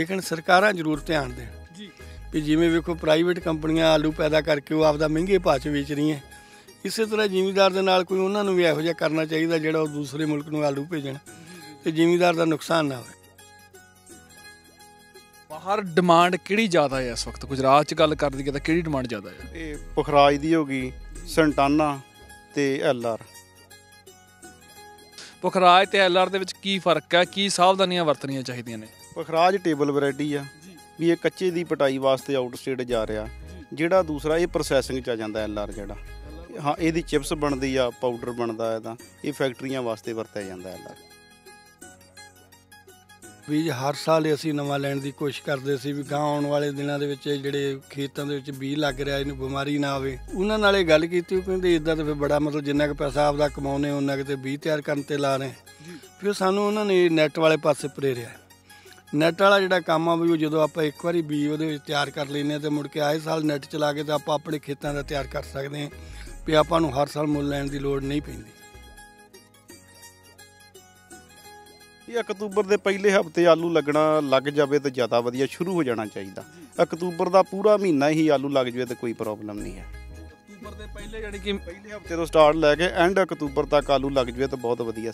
ਲੇਕਿਨ ਸਰਕਾਰਾਂ ਜ਼ਰੂਰ ਧਿਆਨ ਦੇਣ ਜੀ ਵੀ ਜਿਵੇਂ ਵੇਖੋ ਪ੍ਰਾਈਵੇਟ ਕੰਪਨੀਆਂ ਆਲੂ ਪੈਦਾ ਕਰਕੇ ਉਹ ਆਪਦਾ ਮਹਿੰਗੇ ਭਾਅ 'ਚ ਵੇਚ ਰਹੀਆਂ ਇਸੇ ਤਰ੍ਹਾਂ ਜ਼ਿਮੀਦਾਰ ਦੇ ਨਾਲ ਕੋਈ ਉਹਨਾਂ ਨੂੰ ਵੀ ਇਹੋ ਜਿਹਾ ਕਰਨਾ ਚਾਹੀਦਾ ਜਿਹੜਾ ਉਹ ਦੂਸਰੇ ਮੁਲਕ ਨੂੰ ਆਲੂ ਭੇਜਣ ਤੇ ਜ਼ਿਮੀਦਾਰ ਦਾ ਨੁਕਸਾਨ ਨਾ ਹੋਵੇ ਬਾਹਰ ਡਿਮਾਂਡ ਕਿਹੜੀ ਜ਼ਿਆਦਾ ਹੈ ਇਸ ਵਕਤ ਗੁਜਰਾਤ 'ਚ ਗੱਲ ਕਰ ਲਈਏ ਤਾਂ ਕਿਹੜੀ ਡਿਮਾਂਡ ਜ਼ਿਆਦਾ ਹੈ ਇਹ ਪੁਖਰਾਜ ਦੀ ਹੋ ਗਈ ਸੰਟਾਨਾ ਤੇ ਐਲਆਰ ਪੁਖਰਾਜ ਤੇ ਐਲਆਰ ਦੇ ਵਿੱਚ ਕੀ ਫਰਕ ਹੈ ਕੀ ਸਾਵਧਾਨੀਆਂ ਵਰਤਣੀਆਂ ਚਾਹੀਦੀਆਂ ਨੇ ਪਖਰਾਜ ਟੇਬਲ ਵੈਰਾਈਟੀ ਆ ਵੀ ਇਹ ਕੱਚੇ ਦੀ ਪਟਾਈ ਵਾਸਤੇ ਆਊਟ ਸਟੇਟ ਜਾ ਰਿਹਾ ਜਿਹੜਾ ਦੂਸਰਾ ਇਹ ਪ੍ਰੋਸੈਸਿੰਗ ਚ ਆ ਜਾਂਦਾ ਐਲ ਆਰ ਜਿਹੜਾ ਹਾਂ ਇਹਦੀ ਚਿਪਸ ਬਣਦੀ ਆ ਪਾਊਡਰ ਬਣਦਾ ਇਹਦਾ ਤਾਂ ਇਹ ਫੈਕਟਰੀਆਂ ਵਾਸਤੇ ਵਰਤਿਆ ਜਾਂਦਾ ਐਲ ਆਰ ਬੀਜ ਹਰ ਸਾਲ ਅਸੀਂ ਨਵਾਂ ਲੈਣ ਦੀ ਕੋਸ਼ਿਸ਼ ਕਰਦੇ ਸੀ ਵੀ ਗਾਂ ਆਉਣ ਵਾਲੇ ਦਿਨਾਂ ਦੇ ਵਿੱਚ ਜਿਹੜੇ ਖੇਤਾਂ ਦੇ ਵਿੱਚ ਬੀਜ ਲੱਗ ਰਿਹਾ ਇਹਨੂੰ ਬਿਮਾਰੀ ਨਾ ਆਵੇ ਉਹਨਾਂ ਨਾਲੇ ਗੱਲ ਕੀਤੀ ਉਹ ਕਹਿੰਦੇ ਇਦਾਂ ਤਾਂ ਫਿਰ ਬੜਾ ਮਤਲਬ ਜਿੰਨਾ ਕੁ ਪੈਸਾ ਆਪਦਾ ਕਮਾਉਨੇ ਉਹਨਾਂ ਕਿਤੇ ਬੀਜ ਤਿਆਰ ਕਰਨ ਤੇ ਲਾ ਰਹੇ ਫਿਰ ਸਾਨੂੰ ਉਹਨਾਂ ਨੇ ਨੈਟ ਵਾਲੇ ਪਾਸੇ ਪ੍ਰੇਰਿਆ ਨੈਟ ਵਾਲਾ ਜਿਹੜਾ ਕੰਮ ਆ ਵੀ ਉਹ ਜਦੋਂ ਆਪਾਂ ਇੱਕ ਵਾਰੀ ਬੀ ਉਹਦੇ ਵਿੱਚ ਤਿਆਰ ਕਰ ਲੈਨੇ ਆ ਤੇ ਮੁੜ ਕੇ ਆਏ ਸਾਲ ਨੈਟ ਚਲਾ ਕੇ ਤਾਂ ਆਪਾਂ ਆਪਣੇ ਖੇਤਾਂ ਦਾ ਤਿਆਰ ਕਰ ਸਕਦੇ ਆ ਵੀ ਆਪਾਂ ਨੂੰ ਹਰ ਸਾਲ ਮੁੱਲ ਲੈਣ ਦੀ ਲੋੜ ਨਹੀਂ ਪੈਂਦੀ ਇਹ ਅਕਤੂਬਰ ਦੇ ਪਹਿਲੇ ਹਫਤੇ ਆਲੂ ਲੱਗਣਾ ਲੱਗ ਜਾਵੇ ਤਾਂ ਜ਼ਿਆਦਾ ਵਧੀਆ ਸ਼ੁਰੂ ਹੋ ਜਾਣਾ ਚਾਹੀਦਾ ਅਕਤੂਬਰ ਦਾ ਪੂਰਾ ਮਹੀਨਾ ਹੀ ਆਲੂ ਲੱਗ ਜਾਵੇ ਤਾਂ ਕੋਈ ਪ੍ਰੋਬਲਮ ਨਹੀਂ ਹੈ ਅਕਤੂਬਰ ਦੇ ਪਹਿਲੇ ਯਾਨੀ ਕਿ ਪਹਿਲੇ ਹਫਤੇ ਤੋਂ ਸਟਾਰਟ ਲੈ ਕੇ ਐਂਡ ਅਕਤੂਬਰ ਤੱਕ ਆਲੂ ਲੱਗ ਜਾਵੇ ਤਾਂ ਬਹੁਤ ਵਧੀਆ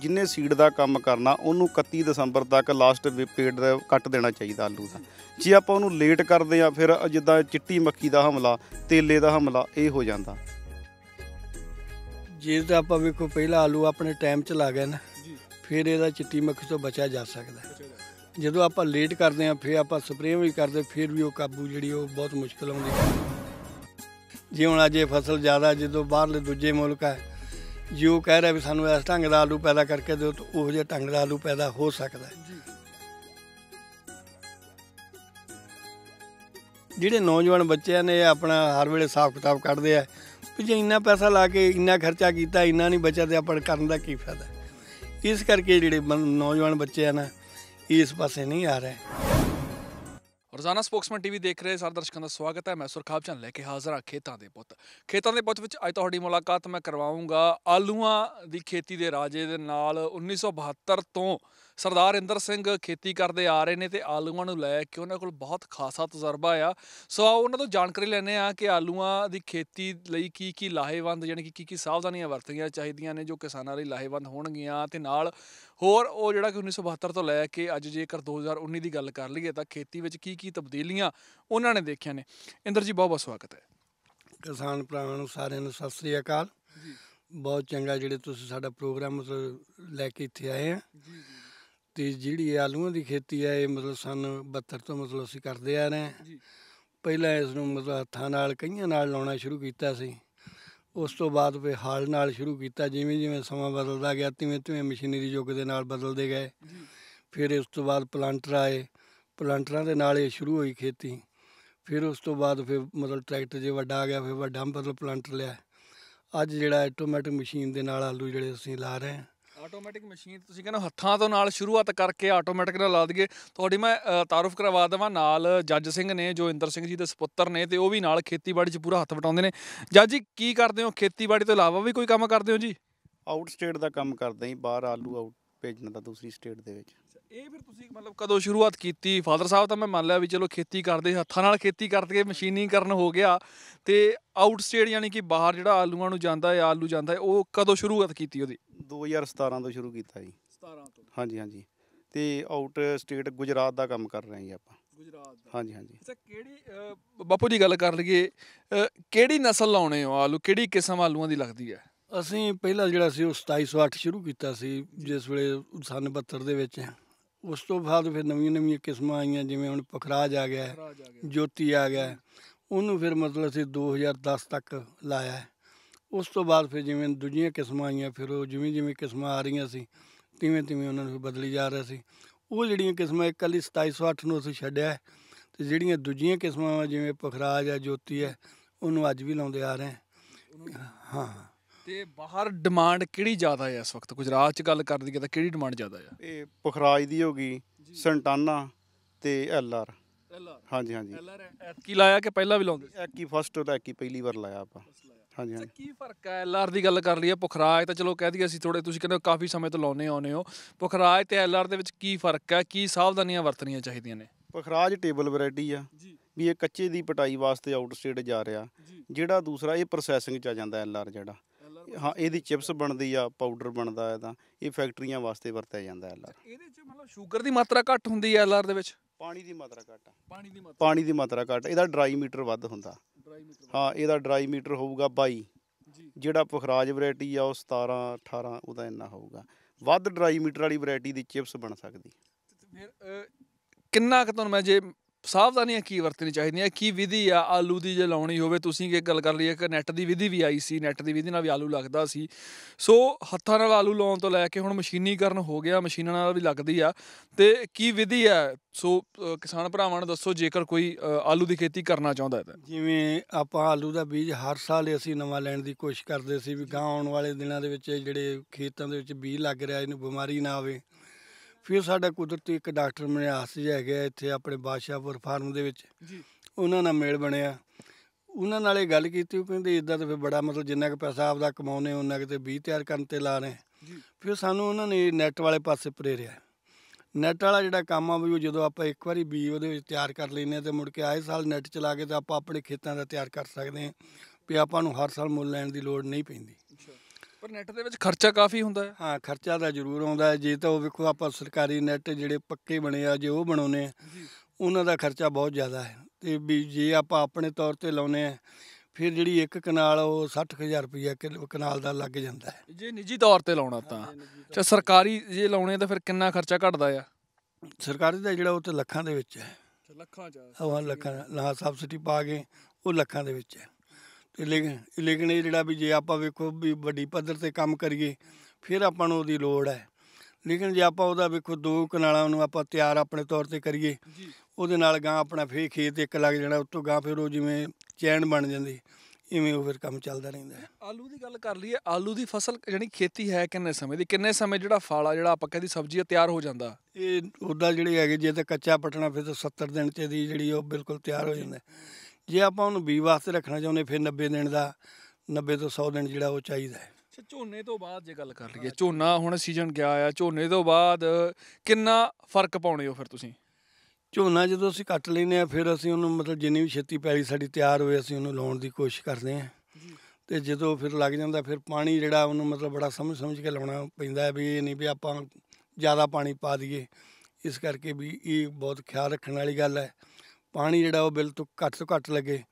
ਜਿੰਨੇ ਸੀਡ ਦਾ ਕੰਮ ਕਰਨਾ ਉਹਨੂੰ 31 ਦਸੰਬਰ ਤੱਕ ਲਾਸਟ ਪੇਡ ਦਾ ਕੱਟ ਦੇਣਾ ਚਾਹੀਦਾ ਆਲੂ ਦਾ ਜੇ ਆਪਾਂ ਉਹਨੂੰ ਲੇਟ ਕਰਦੇ ਆ ਫਿਰ ਜਿੱਦਾਂ ਚਿੱਟੀ ਮੱਖੀ ਦਾ ਹਮਲਾ ਤੇਲੇ ਦਾ ਹਮਲਾ ਇਹ ਹੋ ਜਾਂਦਾ ਜੇ ਤਾਂ ਆਪਾਂ ਵੇਖੋ ਪਹਿਲਾਂ ਆਲੂ ਆਪਣੇ ਟਾਈਮ 'ਚ ਲਾ ਗਏ ਨਾ ਫਿਰ ਇਹਦਾ ਚਿੱਟੀ ਮੱਖੀ ਤੋਂ ਬਚਿਆ ਜਾ ਸਕਦਾ ਜਦੋਂ ਆਪਾਂ ਲੇਟ ਕਰਦੇ ਆ ਫਿਰ ਆਪਾਂ ਸਪਰੇਅ ਵੀ ਕਰਦੇ ਫਿਰ ਵੀ ਉਹ ਕਾਬੂ ਜਿਹੜੀ ਉਹ ਬਹੁਤ ਮੁਸ਼ਕਲ ਆਉਂਦੀ ਜੇ ਹੁਣ ਅੱਜ ਇਹ ਫਸਲ ਜ਼ਿਆਦਾ ਜਦੋਂ ਬਾਹਰਲੇ ਦੂਜੇ ਮੁਲਕ ਹੈ ਜੇ ਉਹ ਕਹਿ ਰਿਹਾ ਵੀ ਸਾਨੂੰ ਇਸ ਢੰਗ ਦਾ ਆਲੂ ਪੈਦਾ ਕਰਕੇ ਦਿਓ ਤਾਂ ਉਹ ਜਿਹੇ ਢੰਗ ਦਾ ਆਲੂ ਪੈਦਾ ਹੋ ਸਕਦਾ ਜਿਹੜੇ ਨੌਜਵਾਨ ਬੱਚਿਆਂ ਨੇ ਆਪਣਾ ਹਰ ਵੇਲੇ ਸਾਫ ਕਿਤਾਬ ਕੱਢਦੇ ਆ ਵੀ ਜੇ ਇੰਨਾ ਪੈਸਾ ਲਾ ਕੇ ਇੰਨਾ ਖਰਚਾ ਕੀਤਾ ਇੰਨਾ ਨਹੀਂ ਬਚਿਆ ਤੇ ਆਪਾਂ ਕਰਨ ਦਾ ਕੀ ਫਾਇਦਾ ਇਸ ਕਰਕੇ ਜਿਹੜੇ ਨੌਜਵਾਨ ਬੱਚੇ ਆ ਨਾ ਇਸ ਪਾਸੇ ਨਹੀਂ ਆ ਰਹੇ ਰੋਜ਼ਾਨਾ ਸਪੋਕਸਮੈਨ ਟੀਵੀ ਦੇਖ ਰਹੇ ਸਾਰੇ ਦਰਸ਼ਕਾਂ ਦਾ ਸਵਾਗਤ ਹੈ ਮੈਂ ਸੁਰਖਾਬ ਚੰਨ ਲੈ ਕੇ ਹਾਜ਼ਰ ਹਾਂ ਖੇਤਾਂ ਦੇ ਪੁੱਤ ਖੇਤਾਂ ਦੇ ਪੁੱਤ ਵਿੱਚ ਅੱਜ ਤੁਹਾਡੀ ਮੁਲਾਕਾਤ ਮੈਂ ਕਰਵਾਉਂਗਾ ਆਲੂਆਂ ਦੀ ਖੇਤੀ ਦੇ ਰਾਜੇ ਦੇ ਨਾਲ 1972 ਤੋਂ ਸਰਦਾਰ ਇੰਦਰ ਸਿੰਘ ਖੇਤੀ ਕਰਦੇ ਆ ਰਹੇ ਨੇ ਤੇ ਆਲੂਆਂ ਨੂੰ ਲੈ ਕੇ ਉਹਨਾਂ ਕੋਲ ਬਹੁਤ ਖਾਸਾ ਤਜਰਬਾ ਆ ਸੋ ਆਓ ਉਹਨਾਂ ਤੋਂ ਜਾਣਕਾਰੀ ਲੈਣੇ ਆ ਕਿ ਆਲੂਆਂ ਦੀ ਖੇਤੀ ਲਈ ਕੀ ਕੀ ਲਾਹੇਵੰਦ ਯਾਨੀ ਕਿ ਕੀ ਕੀ ਸਾਵਧਾਨੀਆਂ ਵਰਤਣੀਆਂ ਚਾਹੀਦੀਆਂ ਨੇ ਜੋ ਕਿਸਾਨਾਂ ਲਈ ਲਾਹੇਵੰਦ ਹੋਣਗੀਆਂ ਤੇ ਨਾਲ ਹੋਰ ਉਹ ਜਿਹੜਾ ਕਿ 1972 ਤੋਂ ਲੈ ਕੇ ਅੱਜ ਜੇਕਰ 2019 ਦੀ ਗੱਲ ਕਰ ਲਈਏ ਤਾਂ ਖੇਤੀ ਵਿੱਚ ਕੀ ਕੀ ਤਬਦੀਲੀਆਂ ਉਹਨਾਂ ਨੇ ਦੇਖੀਆਂ ਨੇ ਇੰਦਰ ਜੀ ਬਹੁਤ ਬਹੁਤ ਸਵਾਗਤ ਹੈ ਕਿਸਾਨ ਭਰਾਵਾਂ ਨੂੰ ਸਾਰਿਆਂ ਨੂੰ ਸਤਿ ਸ੍ਰੀ ਅਕਾਲ ਬਹੁਤ ਚੰਗਾ ਜਿਹੜੇ ਤੁਸੀਂ ਸਾਡਾ ਪ੍ਰੋਗਰਾਮ ਲੈ ਕੇ ਇੱਥੇ ਆਏ ਆ ਜੀ ਜੀ ਤੇ ਜਿਹੜੀ ਆਲੂਆਂ ਦੀ ਖੇਤੀ ਹੈ ਇਹ ਮਤਲਬ ਸਨ 72 ਤੋਂ ਮਤਲਬ ਅਸੀਂ ਕਰਦੇ ਆ ਰਹੇ ਹਾਂ ਪਹਿਲਾਂ ਇਸ ਨੂੰ ਮਤਲਬ ਹੱਥਾਂ ਨਾਲ ਕਈਆਂ ਨਾਲ ਲਾਉਣਾ ਸ਼ੁਰੂ ਕੀਤਾ ਸੀ ਉਸ ਤੋਂ ਬਾਅਦ ਫਿਰ ਹਾਲ ਨਾਲ ਸ਼ੁਰੂ ਕੀਤਾ ਜਿਵੇਂ ਜਿਵੇਂ ਸਮਾਂ ਬਦਲਦਾ ਗਿਆ ਤਿਵੇਂ ਤਿਵੇਂ ਮਸ਼ੀਨਰੀ ਯੁੱਗ ਦੇ ਨਾਲ ਬਦਲਦੇ ਗਏ ਫਿਰ ਉਸ ਤੋਂ ਬਾਅਦ ਪਲਾਂਟਰ ਆਏ ਪਲਾਂਟਰਾਂ ਦੇ ਨਾਲ ਇਹ ਸ਼ੁਰੂ ਹੋਈ ਖੇਤੀ ਫਿਰ ਉਸ ਤੋਂ ਬਾਅਦ ਫਿਰ ਮਤਲਬ ਟਰੈਕਟਰ ਜੇ ਵੱਡਾ ਆ ਗਿਆ ਫਿਰ ਵੱਡਾ ਮਤਲਬ ਪਲਾਂਟਰ ਲਿਆ ਅੱਜ ਜਿਹੜਾ ਆਟੋਮੈਟਿਕ ਮਸ਼ੀਨ ਦੇ ਨਾਲ ਆਲੂ ਜਿਹੜੇ ਅਸੀਂ ਲਾ ਰਹੇ ਹਾਂ ਆਟੋਮੈਟਿਕ ਮਸ਼ੀਨ ਤੁਸੀਂ ਕਹਿੰਦੇ ਹੱਥਾਂ ਤੋਂ ਨਾਲ ਸ਼ੁਰੂਆਤ ਕਰਕੇ ਆਟੋਮੈਟਿਕ ਨਾਲ ਲਾ ਦਈਏ ਤੁਹਾਡੀ ਮੈਂ ਤਾਰਫ ਕਰਵਾ ਦਵਾਂ ਨਾਲ ਜੱਜ ਸਿੰਘ ਨੇ ਜੋ ਇੰਦਰ ਸਿੰਘ ਜੀ ਦੇ ਸੁਪੁੱਤਰ ਨੇ ਤੇ ਉਹ ਵੀ ਨਾਲ ਖੇਤੀਬਾੜੀ 'ਚ ਪੂਰਾ ਹੱਥ ਵਟਾਉਂਦੇ ਨੇ ਜੱਜ ਜੀ ਕੀ ਕਰਦੇ ਹੋ ਖੇਤੀਬਾੜੀ ਤੋਂ ਇਲਾਵਾ ਵੀ ਕੋਈ ਕੰਮ ਕਰਦੇ ਹੋ ਜੀ ਆਊਟ ਸਟੇਟ ਦਾ ਕੰਮ ਕਰਦੇ ਹਾਂ ਬਾਹਰ ਆਲੂ ਆਊਟ ਭੇਜਣ ਦਾ ਦੂਸਰੀ ਸਟੇਟ ਦੇ ਵਿੱਚ ਇਹ ਫਿਰ ਤੁਸੀਂ ਮਤਲਬ ਕਦੋਂ ਸ਼ੁਰੂਆਤ ਕੀਤੀ ਫਾਦਰ ਸਾਹਿਬ ਤਾਂ ਮੈਂ ਮੰਨ ਲਿਆ ਵੀ ਚਲੋ ਖੇਤੀ ਕਰਦੇ ਹੱਥਾਂ ਨਾਲ ਖੇਤੀ ਕਰਕੇ ਮਸ਼ੀਨੀਕਰਨ ਹੋ ਗਿਆ ਤੇ ਆਊਟ ਸਟੇਟ ਯਾਨੀ ਕਿ ਬਾਹਰ ਜਿਹੜਾ ਆਲੂਆਂ ਨੂੰ ਜਾਂਦਾ ਹੈ ਆਲੂ ਜਾਂਦਾ ਹੈ ਉਹ ਕਦੋਂ ਸ਼ੁਰੂਆਤ ਕੀਤੀ ਉਹਦੀ 2017 ਤੋਂ ਸ਼ੁਰੂ ਕੀਤਾ ਜੀ 17 ਤੋਂ ਹਾਂਜੀ ਹਾਂਜੀ ਤੇ ਆਊਟ ਸਟੇਟ ਗੁਜਰਾਤ ਦਾ ਕੰਮ ਕਰ ਰਹੇ ਹਾਂ ਜੀ ਆਪਾਂ ਗੁਜਰਾਤ ਦਾ ਹਾਂਜੀ ਹਾਂਜੀ ਅੱਛਾ ਕਿਹੜੀ ਬਾਪੂ ਜੀ ਗੱਲ ਕਰ ਲਈਏ ਕਿਹੜੀ ਨਸਲ ਲਾਉਣੇ ਹੋ ਆਲੂ ਕਿਹੜੀ ਕਿਸਮ ਆਲੂਆਂ ਦੀ ਲੱਗਦੀ ਹੈ ਅਸੀਂ ਪਹਿਲਾਂ ਜਿਹੜਾ ਸੀ ਉਹ 2708 ਸ਼ੁਰੂ ਕੀਤਾ ਸੀ ਜਿਸ ਵੇਲੇ ਸਨ 72 ਦੇ ਵਿੱਚ ਉਸ ਤੋਂ ਬਾਅਦ ਫਿਰ ਨਵੀਆਂ ਨਵੀਆਂ ਕਿਸਮਾਂ ਆਈਆਂ ਜਿਵੇਂ ਹੁਣ ਪਖਰਾਜ ਆ ਗਿਆ ਹੈ, ਜੋਤੀ ਆ ਗਿਆ ਉਹਨੂੰ ਫਿਰ ਮਤਲਬ ਅਸੀਂ 2010 ਤੱਕ ਲਾਇਆ ਹੈ। ਉਸ ਤੋਂ ਬਾਅਦ ਫਿਰ ਜਿਵੇਂ ਦੂਜੀਆਂ ਕਿਸਮਾਂ ਆਈਆਂ ਫਿਰ ਉਹ ਜਿਵੇਂ ਜਿਵੇਂ ਕਿਸਮਾਂ ਆ ਰਹੀਆਂ ਸੀ ਤਿਵੇਂ ਤਿਵੇਂ ਉਹਨਾਂ ਨੂੰ ਬਦਲੀ ਜਾ ਰਿਹਾ ਸੀ ਉਹ ਜਿਹੜੀਆਂ ਕਿਸਮਾਂ ਇਕੱਲੀ 2708 ਨੂੰ ਅਸੀਂ ਛੱਡਿਆ ਤੇ ਜਿਹੜੀਆਂ ਦੂਜੀਆਂ ਕਿਸਮਾਂ ਜਿਵੇਂ ਪਖਰਾਜ ਹੈ ਜੋਤੀ ਹੈ ਉਹਨੂੰ ਅੱਜ ਵੀ ਲਾਉਂਦੇ ਆ ਰਹੇ ਹਾਂ ਤੇ ਬਾਹਰ ਡਿਮਾਂਡ ਕਿਹੜੀ ਜ਼ਿਆਦਾ ਹੈ ਇਸ ਵਕਤ ਗੁਜਰਾਤ 'ਚ ਗੱਲ ਕਰਦੀ ਹੈ ਤਾਂ ਕਿਹੜੀ ਡਿਮਾਂਡ ਜ਼ਿਆਦਾ ਹੈ ਇਹ ਪਖਰਾਜ ਦੀ ਹੋ ਗਈ ਸੰਟਾਨਾ ਤੇ ਐਲਆਰ ਹਾਂਜੀ ਹਾਂਜੀ ਐਲਆਰ ਐਤਕੀ ਲਾਇਆ ਕਿ ਪਹਿਲਾਂ ਵੀ ਲਾਉਂਦੇ ਸੀ ਐਕੀ ਫਸਟ ਉਹਦਾ ਐਕੀ ਪਹਿਲੀ ਵਾਰ ਲਾਇਆ ਆਪਾਂ ਹਾਂਜੀ ਹਾਂਜੀ ਕੀ ਫਰਕ ਹੈ ਐਲਆਰ ਦੀ ਗੱਲ ਕਰ ਲਈਏ ਪੁਖਰਾਜ ਤਾਂ ਚਲੋ ਕਹਿ ਦਈਏ ਅਸੀਂ ਥੋੜੇ ਤੁਸੀਂ ਕਹਿੰਦੇ ਕਾਫੀ ਸਮੇਂ ਤੋਂ ਲਾਉਨੇ ਆਉਨੇ ਹੋ ਪੁਖਰਾਜ ਤੇ ਐਲਆਰ ਦੇ ਵਿੱਚ ਕੀ ਫਰਕ ਹੈ ਕੀ ਸਾਵਧਾਨੀਆਂ ਵਰਤਣੀਆਂ ਚਾਹੀਦੀਆਂ ਨੇ ਪੁਖਰਾਜ ਟੇਬਲ ਵੈਰਾਈਟੀ ਆ ਵੀ ਇਹ ਕੱਚੇ ਦੀ ਪਟਾਈ ਵਾਸਤੇ ਆਊਟ ਸਟੇਟ ਜਾ ਰਿਹਾ ਜਿਹੜਾ ਦੂਸਰਾ ਇਹ ਪ੍ਰੋਸੈਸਿੰਗ ਚ ਆ ਜਾਂਦਾ ਐਲਆਰ ਜਿਹੜਾ ਹਾਂ ਇਹਦੀ ਚਿਪਸ ਬਣਦੀ ਆ ਪਾਊਡਰ ਬਣਦਾ ਹੈ ਤਾਂ ਇਹ ਫੈਕਟਰੀਆਂ ਵਾਸਤੇ ਵਰਤਿਆ ਜਾਂਦਾ ਐਲਆਰ ਇਹਦੇ ਚ ਮਤਲਬ ਸ਼ੂਗਰ ਦੀ ਮਾਤਰਾ ਘੱਟ ਹੁੰਦੀ ਐ ਐਲਆਰ ਦੇ ਵਿੱਚ ਪਾਣੀ ਦੀ ਮਾਤਰਾ ਘਟ ਆ ਪਾਣੀ ਦੀ ਮਾਤਰਾ ਪਾਣੀ ਦੀ ਮਾਤਰਾ ਘਟ ਇਹਦਾ ਡਰਾਈ ਮੀਟਰ ਵੱਧ ਹੁੰਦਾ ਡਰਾਈ ਮੀਟਰ ਹਾਂ ਇਹਦਾ ਡਰਾਈ ਮੀਟਰ ਹੋਊਗਾ 22 ਜੀ ਜਿਹੜਾ ਪੁਖਰਾਜ ਵੈਰਾਈਟੀ ਆ ਉਹ 17 18 ਉਹਦਾ ਇੰਨਾ ਹੋਊਗਾ ਵੱਧ ਡਰਾਈ ਮੀਟਰ ਵਾਲੀ ਵੈਰਾਈਟੀ ਦੀ ਚਿਪਸ ਬਣ ਸਕਦੀ ਫਿਰ ਕਿੰਨਾ ਕੁ ਤੁਹਾਨੂੰ ਮੈਂ ਜੇ ਸਾਵਧਾਨੀਆਂ ਕੀ ਵਰਤਣੀ ਚਾਹੀਦੀਆਂ ਕੀ ਵਿਧੀ ਆ ਆਲੂ ਦੀ ਜੇ ਲਾਉਣੀ ਹੋਵੇ ਤੁਸੀਂ ਕੀ ਗੱਲ ਕਰ ਲਈਏ ਕਿ ਨੈਟ ਦੀ ਵਿਧੀ ਵੀ ਆਈ ਸੀ ਨੈਟ ਦੀ ਵਿਧੀ ਨਾਲ ਵੀ ਆਲੂ ਲੱਗਦਾ ਸੀ ਸੋ ਹੱਥਾਂ ਨਾਲ ਆਲੂ ਲਾਉਣ ਤੋਂ ਲੈ ਕੇ ਹੁਣ ਮਸ਼ੀਨੀਕਰਨ ਹੋ ਗਿਆ ਮਸ਼ੀਨਾਂ ਨਾਲ ਵੀ ਲੱਗਦੀ ਆ ਤੇ ਕੀ ਵਿਧੀ ਆ ਸੋ ਕਿਸਾਨ ਭਰਾਵਾਂ ਨੂੰ ਦੱਸੋ ਜੇਕਰ ਕੋਈ ਆਲੂ ਦੀ ਖੇਤੀ ਕਰਨਾ ਚਾਹੁੰਦਾ ਹੈ ਤਾਂ ਜਿਵੇਂ ਆਪਾਂ ਆਲੂ ਦਾ ਬੀਜ ਹਰ ਸਾਲ ਅਸੀਂ ਨਵਾਂ ਲੈਣ ਦੀ ਕੋਸ਼ਿਸ਼ ਕਰਦੇ ਸੀ ਵੀ ਗਾਂ ਆਉਣ ਵਾਲੇ ਦਿਨਾਂ ਦੇ ਵਿੱਚ ਜਿਹੜੇ ਖੇਤਾਂ ਦੇ ਵਿੱਚ ਬੀਜ ਲੱਗ ਰਿਹਾ ਇਹਨੂੰ ਬਿਮਾਰੀ ਨਾ ਆਵੇ ਫਿਰ ਸਾਡਾ ਕੁਦਰਤੀ ਇੱਕ ਡਾਕਟਰ ਮਨਿਆਸ ਜੀ ਹੈਗੇ ਇੱਥੇ ਆਪਣੇ ਬਾਦਸ਼ਾਹਪੁਰ ਫਾਰਮ ਦੇ ਵਿੱਚ ਜੀ ਉਹਨਾਂ ਨਾਲ ਮੇਲ ਬਣਿਆ ਉਹਨਾਂ ਨਾਲ ਇਹ ਗੱਲ ਕੀਤੀ ਉਹ ਕਹਿੰਦੇ ਇਦਾਂ ਤਾਂ ਫਿਰ ਬੜਾ ਮਤਲਬ ਜਿੰਨਾ ਕੁ ਪੈਸਾ ਆਪਦਾ ਕਮਾਉਨੇ ਉਹਨਾਂ ਕਿਤੇ ਵੀ ਤਿਆਰ ਕਰਨ ਤੇ ਲਾ ਰਹੇ ਫਿਰ ਸਾਨੂੰ ਉਹਨਾਂ ਨੇ ਨੈਟ ਵਾਲੇ ਪਾਸੇ ਪ੍ਰੇਰਿਆ ਨੈਟ ਵਾਲਾ ਜਿਹੜਾ ਕੰਮ ਆ ਵੀ ਜਦੋਂ ਆਪਾਂ ਇੱਕ ਵਾਰੀ ਬੀਜ ਉਹਦੇ ਵਿੱਚ ਤਿਆਰ ਕਰ ਲੈਨੇ ਤੇ ਮੁੜ ਕੇ ਆਏ ਸਾਲ ਨੈਟ ਚਲਾ ਕੇ ਤਾਂ ਆਪਾਂ ਆਪਣੇ ਖੇਤਾਂ ਦਾ ਤਿਆਰ ਕਰ ਸਕਦੇ ਹਾਂ ਵੀ ਆਪਾਂ ਨੂੰ ਹਰ ਸਾਲ ਮੁੱਲ ਲੈਣ ਦੀ ਲੋੜ ਨਹੀਂ ਪੈਂਦੀ ਪਰ ਨੈਟ ਦੇ ਵਿੱਚ ਖਰਚਾ ਕਾਫੀ ਹੁੰਦਾ ਹੈ ਹਾਂ ਖਰਚਾ ਤਾਂ ਜ਼ਰੂਰ ਆਉਂਦਾ ਹੈ ਜੇ ਤਾਂ ਉਹ ਵੇਖੋ ਆਪਾਂ ਸਰਕਾਰੀ ਨੈਟ ਜਿਹੜੇ ਪੱਕੇ ਬਣੇ ਆ ਜੇ ਉਹ ਬਣਾਉਨੇ ਆ ਉਹਨਾਂ ਦਾ ਖਰਚਾ ਬਹੁਤ ਜ਼ਿਆਦਾ ਹੈ ਤੇ ਵੀ ਜੇ ਆਪਾਂ ਆਪਣੇ ਤੌਰ ਤੇ ਲਾਉਨੇ ਆ ਫਿਰ ਜਿਹੜੀ ਇੱਕ ਕਨਾਲ ਉਹ 60000 ਰੁਪਇਆ ਕਨਾਲ ਦਾ ਲੱਗ ਜਾਂਦਾ ਹੈ ਜੇ ਨਿੱਜੀ ਤੌਰ ਤੇ ਲਾਉਣਾ ਤਾਂ ਤੇ ਸਰਕਾਰੀ ਜੇ ਲਾਉਣੇ ਤਾਂ ਫਿਰ ਕਿੰਨਾ ਖਰਚਾ ਘਟਦਾ ਆ ਸਰਕਾਰੀ ਦਾ ਜਿਹੜਾ ਉਹ ਤੇ ਲੱਖਾਂ ਦੇ ਵਿੱਚ ਹੈ ਲੱਖਾਂ ਚ ਹਾਂ ਲੱਖਾਂ ਲਾ ਸਬਸਿਡੀ ਪਾ ਕੇ ਉਹ ਲੱਖਾਂ ਦੇ ਵਿੱਚ ਹੈ ਲੇਕਿਨ ਇਹ ਜਿਹੜਾ ਵੀ ਜੇ ਆਪਾਂ ਵੇਖੋ ਵੀ ਵੱਡੀ ਪੱਧਰ ਤੇ ਕੰਮ ਕਰੀਏ ਫਿਰ ਆਪਾਂ ਨੂੰ ਉਹਦੀ ਲੋੜ ਹੈ ਲੇਕਿਨ ਜੇ ਆਪਾਂ ਉਹਦਾ ਵੇਖੋ ਦੋ ਕਨਾਲਾਂ ਨੂੰ ਆਪਾਂ ਤਿਆਰ ਆਪਣੇ ਤੌਰ ਤੇ ਕਰੀਏ ਉਹਦੇ ਨਾਲ ਗਾਂ ਆਪਣਾ ਫੇਰ ਖੇਤ ਇੱਕ ਲੱਗ ਜਾਣਾ ਉਤੋਂ ਗਾਂ ਫਿਰ ਉਹ ਜਿਵੇਂ ਚੈਨ ਬਣ ਜਾਂਦੀ ਇਵੇਂ ਉਹ ਫਿਰ ਕੰਮ ਚੱਲਦਾ ਰਹਿੰਦਾ ਹੈ ਆਲੂ ਦੀ ਗੱਲ ਕਰ ਲਈਏ ਆਲੂ ਦੀ ਫਸਲ ਜਿਹੜੀ ਖੇਤੀ ਹੈ ਕਿੰਨੇ ਸਮੇਂ ਦੀ ਕਿੰਨੇ ਸਮੇਂ ਜਿਹੜਾ ਫਾਲਾ ਜਿਹੜਾ ਆਪਾਂ ਕਹਿੰਦੀ ਸਬਜ਼ੀ ਤਿਆਰ ਹੋ ਜਾਂਦਾ ਇਹ ਉਹਦਾ ਜਿਹੜੇ ਹੈਗੇ ਜੇ ਤਾਂ ਕੱਚਾ ਪਟਣਾ ਫਿਰ ਤਾਂ 70 ਦਿਨ ਚ ਦੀ ਜਿਹੜੀ ਉਹ ਬਿਲਕੁਲ ਤਿਆਰ ਹੋ ਜਾਂਦਾ ਜੇ ਆਪਾਂ ਉਹਨੂੰ ਬੀ ਵਾਸਤੇ ਰੱਖਣਾ ਚਾਹੁੰਦੇ ਫਿਰ 90 ਦਿਨ ਦਾ 90 ਤੋਂ 100 ਦਿਨ ਜਿਹੜਾ ਉਹ ਚਾਹੀਦਾ ਹੈ ਝੋਨੇ ਤੋਂ ਬਾਅਦ ਜੇ ਗੱਲ ਕਰ ਲਈਏ ਝੋਨਾ ਹੁਣ ਸੀਜ਼ਨ ਗਿਆ ਆ ਝੋਨੇ ਤੋਂ ਬਾਅਦ ਕਿੰਨਾ ਫਰਕ ਪਾਉਣੇ ਹੋ ਫਿਰ ਤੁਸੀਂ ਝੋਨਾ ਜਦੋਂ ਅਸੀਂ ਕੱਟ ਲੈਨੇ ਆ ਫਿਰ ਅਸੀਂ ਉਹਨੂੰ ਮਤਲਬ ਜਿੰਨੀ ਵੀ ਛੇਤੀ ਪੈਲੀ ਸਾਡੀ ਤਿਆਰ ਹੋਵੇ ਅਸੀਂ ਉਹਨੂੰ ਲਾਉਣ ਦੀ ਕੋਸ਼ਿਸ਼ ਕਰਦੇ ਆ ਤੇ ਜਦੋਂ ਫਿਰ ਲੱਗ ਜਾਂਦਾ ਫਿਰ ਪਾਣੀ ਜਿਹੜਾ ਉਹਨੂੰ ਮਤਲਬ ਬੜਾ ਸਮਝ ਸਮਝ ਕੇ ਲਾਉਣਾ ਪੈਂਦਾ ਵੀ ਇਹ ਨਹੀਂ ਵੀ ਆਪਾਂ ਜ਼ਿਆਦਾ ਪਾਣੀ ਪਾ ਦਈਏ ਇਸ ਕਰਕੇ ਵੀ ਇਹ ਬਹੁਤ ਖਿਆਲ ਰੱਖਣ ਵਾਲੀ ਗੱਲ ਹੈ ਪਾਣੀ ਜਿਹੜਾ ਉਹ ਬਿਲਕੁਲ ਘੱਟ ਤੋਂ ਘੱਟ ਲੱਗੇ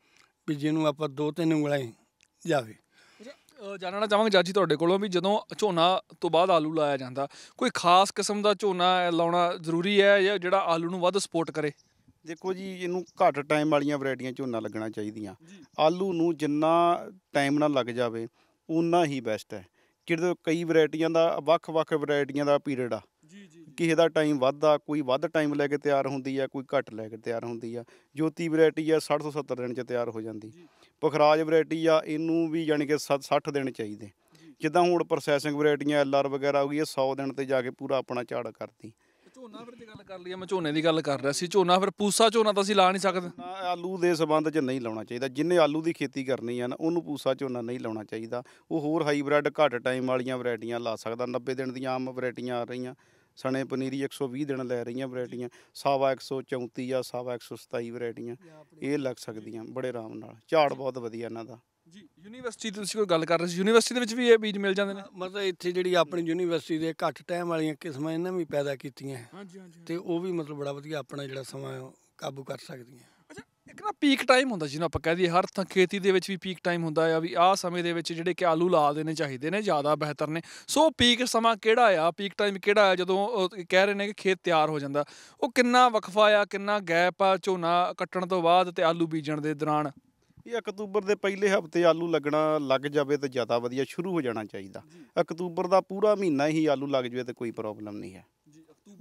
ਵੀ ਜਿਹਨੂੰ ਆਪਾਂ ਦੋ ਤਿੰਨ ਉਂਗਲਾਂ ਹੀ ਜਾਵੇ ਜਾਣਨਾ ਚਾਹਾਂਗੇ ਜਾਜੀ ਤੁਹਾਡੇ ਕੋਲੋਂ ਵੀ ਜਦੋਂ ਝੋਨਾ ਤੋਂ ਬਾਅਦ ਆਲੂ ਲਾਇਆ ਜਾਂਦਾ ਕੋਈ ਖਾਸ ਕਿਸਮ ਦਾ ਝੋਨਾ ਲਾਉਣਾ ਜ਼ਰੂਰੀ ਹੈ ਜਾਂ ਜਿਹੜਾ ਆਲੂ ਨੂੰ ਵੱਧ ਸਪੋਰਟ ਕਰੇ ਦੇਖੋ ਜੀ ਇਹਨੂੰ ਘੱਟ ਟਾਈਮ ਵਾਲੀਆਂ ਵੈਰਾਈਟੀਆਂ ਝੋਨਾ ਲੱਗਣਾ ਚਾਹੀਦੀਆਂ ਆਲੂ ਨੂੰ ਜਿੰਨਾ ਟਾਈਮ ਨਾਲ ਲੱਗ ਜਾਵੇ ਉਨਾ ਹੀ ਬੈਸਟ ਹੈ ਕਿਉਂਕਿ ਕਈ ਵੈਰਾਈਟੀਆਂ ਦਾ ਵੱਖ-ਵੱਖ ਵੈਰਾਈਟੀਆਂ ਦਾ ਪੀਰੀਅਡ ਆ ਕਿਸੇ ਦਾ ਟਾਈਮ ਵੱਧਦਾ ਕੋਈ ਵੱਧ ਟਾਈਮ ਲੈ ਕੇ ਤਿਆਰ ਹੁੰਦੀ ਆ ਕੋਈ ਘੱਟ ਲੈ ਕੇ ਤਿਆਰ ਹੁੰਦੀ ਆ ਜੋਤੀ ਵੈਰਾਈਟੀ ਆ 670 ਦਿਨ ਚ ਤਿਆਰ ਹੋ ਜਾਂਦੀ ਪਖਰਾਜ ਵੈਰਾਈਟੀ ਆ ਇਹਨੂੰ ਵੀ ਯਾਨੀ ਕਿ 60 ਦਿਨ ਚਾਹੀਦੇ ਜਿੱਦਾਂ ਹੁਣ ਪ੍ਰੋਸੈਸਿੰਗ ਵੈਰਾਈਟੀਆਂ ਆਰ ਵਗੈਰਾ ਹੋ ਗਈ 100 ਦਿਨ ਤੇ ਜਾ ਕੇ ਪੂਰਾ ਆਪਣਾ ਝਾੜ ਕਰਦੀ ਝੋਨਾ ਫਿਰ ਦੀ ਗੱਲ ਕਰ ਲਈ ਮੈਂ ਝੋਨੇ ਦੀ ਗੱਲ ਕਰ ਰਿਹਾ ਸੀ ਝੋਨਾ ਫਿਰ ਪੂਸਾ ਝੋਨਾ ਤਾਂ ਅਸੀਂ ਲਾ ਨਹੀਂ ਸਕਦੇ ਆਲੂ ਦੇ ਸਬੰਧ 'ਚ ਨਹੀਂ ਲਾਉਣਾ ਚਾਹੀਦਾ ਜਿੰਨੇ ਆਲੂ ਦੀ ਖੇਤੀ ਕਰਨੀ ਆ ਨਾ ਉਹਨੂੰ ਪੂਸਾ ਝੋਨਾ ਨਹੀਂ ਲਾਉਣਾ ਚਾਹੀਦਾ ਉਹ ਹੋਰ ਹਾਈਬ੍ਰਿਡ ਘੱਟ ਟਾਈਮ ਵਾਲੀਆਂ ਵੈਰਾਈਟੀਆਂ ਲਾ ਸਕਦਾ 90 ਦਿਨ ਦੀਆਂ ਆਮ ਵੈਰਾਈਟੀਆਂ ਆ ਰਹੀਆਂ ਸਣੇ ਪਨੀਰੀ 120 ਦਿਨ ਲੈ ਰਹੀਆਂ ਵੈਰਾਈਟੀਆਂ ਸਾਵਾ 134 ਜਾਂ ਸਾਵਾ 127 ਵੈਰਾਈਟੀਆਂ ਇਹ ਲੱਗ ਸਕਦੀਆਂ ਬੜੇ ਆਰਾਮ ਨਾਲ ਝਾੜ ਬਹੁਤ ਵਧੀਆ ਇਹਨਾਂ ਦਾ ਜੀ ਯੂਨੀਵਰਸਿਟੀ ਤੁਸੀਂ ਕੋਈ ਗੱਲ ਕਰ ਰਹੇ ਸੀ ਯੂਨੀਵਰਸਿਟੀ ਦੇ ਵਿੱਚ ਵੀ ਇਹ ਬੀਜ ਮਿਲ ਜਾਂਦੇ ਨੇ ਮਤਲਬ ਇੱਥੇ ਜਿਹੜੀ ਆਪਣੀ ਯੂਨੀਵਰਸਿਟੀ ਦੇ ਘੱਟ ਟਾਈਮ ਵਾਲੀਆਂ ਕਿਸਮਾਂ ਇਹਨਾਂ ਵੀ ਪੈਦਾ ਕੀਤੀਆਂ ਹਾਂਜੀ ਹਾਂਜੀ ਤੇ ਉਹ ਵੀ ਮਤਲਬ ਬੜਾ ਵਧੀਆ ਆਪਣਾ ਜਿਹੜਾ ਸਮਾਂ ਕਾਬੂ ਕਰ ਸਕਦੀਆਂ ਇੱਕ ਨਾ ਪੀਕ ਟਾਈਮ ਹੁੰਦਾ ਜਿਹਨੂੰ ਆਪਾਂ ਕਹਦੇ ਹਰ ਥਾਂ ਖੇਤੀ ਦੇ ਵਿੱਚ ਵੀ ਪੀਕ ਟਾਈਮ ਹੁੰਦਾ ਆ ਵੀ ਆਹ ਸਮੇਂ ਦੇ ਵਿੱਚ ਜਿਹੜੇ ਕਿ ਆਲੂ ਲਾ ਦੇਣੇ ਚਾਹੀਦੇ ਨੇ ਜ਼ਿਆਦਾ ਬਿਹਤਰ ਨੇ ਸੋ ਪੀਕ ਸਮਾਂ ਕਿਹੜਾ ਆ ਪੀਕ ਟਾਈਮ ਕਿਹੜਾ ਆ ਜਦੋਂ ਕਹਿ ਰਹੇ ਨੇ ਕਿ ਖੇਤ ਤਿਆਰ ਹੋ ਜਾਂਦਾ ਉਹ ਕਿੰਨਾ ਵਕਫਾ ਆ ਕਿੰਨਾ ਗੈਪ ਆ ਝੋਨਾ ਕੱਟਣ ਤੋਂ ਬਾਅਦ ਤੇ ਆਲੂ ਬੀਜਣ ਦੇ ਦੌਰਾਨ ਇਹ ਅਕਤੂਬਰ ਦੇ ਪਹਿਲੇ ਹਫਤੇ ਆਲੂ ਲੱਗਣਾ ਲੱਗ ਜਾਵੇ ਤਾਂ ਜ਼ਿਆਦਾ ਵਧੀਆ ਸ਼ੁਰੂ ਹੋ ਜਾਣਾ ਚਾਹੀਦਾ ਅਕਤੂਬਰ ਦਾ ਪੂਰਾ ਮਹੀਨਾ ਹੀ ਆਲੂ ਲੱਗ ਜਾਵੇ ਤਾਂ ਕੋਈ ਪ੍ਰੋਬਲਮ ਨਹੀਂ ਹੈ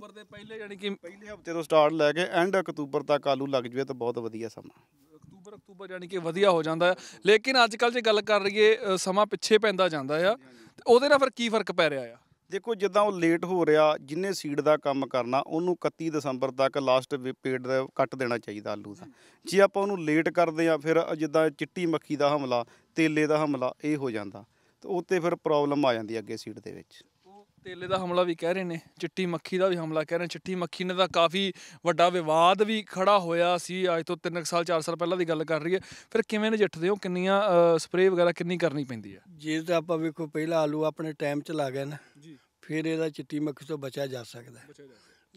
ਅਕਤੂਬਰ ਦੇ ਪਹਿਲੇ ਯਾਨੀ ਕਿ ਪਹਿਲੇ ਹਫਤੇ ਤੋਂ ਸਟਾਰਟ ਲੈ ਕੇ ਐਂਡ ਅਕਤੂਬਰ ਤੱਕ ਆਲੂ ਲੱਗ ਜਵੇ ਤਾਂ ਬਹੁਤ ਵਧੀਆ ਸਮਾਂ ਅਕਤੂਬਰ ਅਕਤੂਬਰ ਯਾਨੀ ਕਿ ਵਧੀਆ ਹੋ ਜਾਂਦਾ ਹੈ ਲੇਕਿਨ ਅੱਜ ਕੱਲ੍ਹ ਜੇ ਗੱਲ ਕਰ ਲਈਏ ਸਮਾਂ ਪਿੱਛੇ ਪੈਂਦਾ ਜਾਂਦਾ ਆ ਤੇ ਉਹਦੇ ਨਾਲ ਫਿਰ ਕੀ ਫਰਕ ਪੈ ਰਿਹਾ ਆ ਦੇਖੋ ਜਿੱਦਾਂ ਉਹ ਲੇਟ ਹੋ ਰਿਹਾ ਜਿੰਨੇ ਸੀਡ ਦਾ ਕੰਮ ਕਰਨਾ ਉਹਨੂੰ 31 ਦਸੰਬਰ ਤੱਕ ਲਾਸਟ ਪੇਡ ਦਾ ਕੱਟ ਦੇਣਾ ਚਾਹੀਦਾ ਆਲੂ ਦਾ ਜੇ ਆਪਾਂ ਉਹਨੂੰ ਲੇਟ ਕਰਦੇ ਆ ਫਿਰ ਜਿੱਦਾਂ ਚਿੱਟੀ ਮੱਖੀ ਦਾ ਹਮਲਾ ਤੇਲੇ ਦਾ ਹਮਲਾ ਇਹ ਹੋ ਜਾਂਦਾ ਤੇ ਉੱਤੇ ਫਿਰ ਪ੍ਰੋਬਲਮ ਆ ਜਾਂਦੀ ਅੱਗੇ ਸੀਡ ਦੇ ਵਿੱਚ ਤੇਲੇ ਦਾ ਹਮਲਾ ਵੀ ਕਹਿ ਰਹੇ ਨੇ ਚਿੱਟੀ ਮੱਖੀ ਦਾ ਵੀ ਹਮਲਾ ਕਹਿ ਰਹੇ ਨੇ ਚਿੱਟੀ ਮੱਖੀ ਨੇ ਤਾਂ ਕਾਫੀ ਵੱਡਾ ਵਿਵਾਦ ਵੀ ਖੜਾ ਹੋਇਆ ਸੀ ਅੱਜ ਤੋਂ 3 ਸਾਲ 4 ਸਾਲ ਪਹਿਲਾਂ ਦੀ ਗੱਲ ਕਰ ਰਹੀ ਹੈ ਫਿਰ ਕਿਵੇਂ ਨਜਿੱਠਦੇ ਹੋ ਕਿੰਨੀਆਂ ਸਪਰੇਅ ਵਗੈਰਾ ਕਿੰਨੀ ਕਰਨੀ ਪੈਂਦੀ ਹੈ ਜੇ ਤਾਂ ਆਪਾਂ ਵੇਖੋ ਪਹਿਲਾ ਆਲੂ ਆਪਣੇ ਟਾਈਮ 'ਚ ਲਾ ਗਏ ਨਾ ਜੀ ਫਿਰ ਇਹਦਾ ਚਿੱਟੀ ਮੱਖੀ ਤੋਂ ਬਚਿਆ ਜਾ ਸਕਦਾ ਹੈ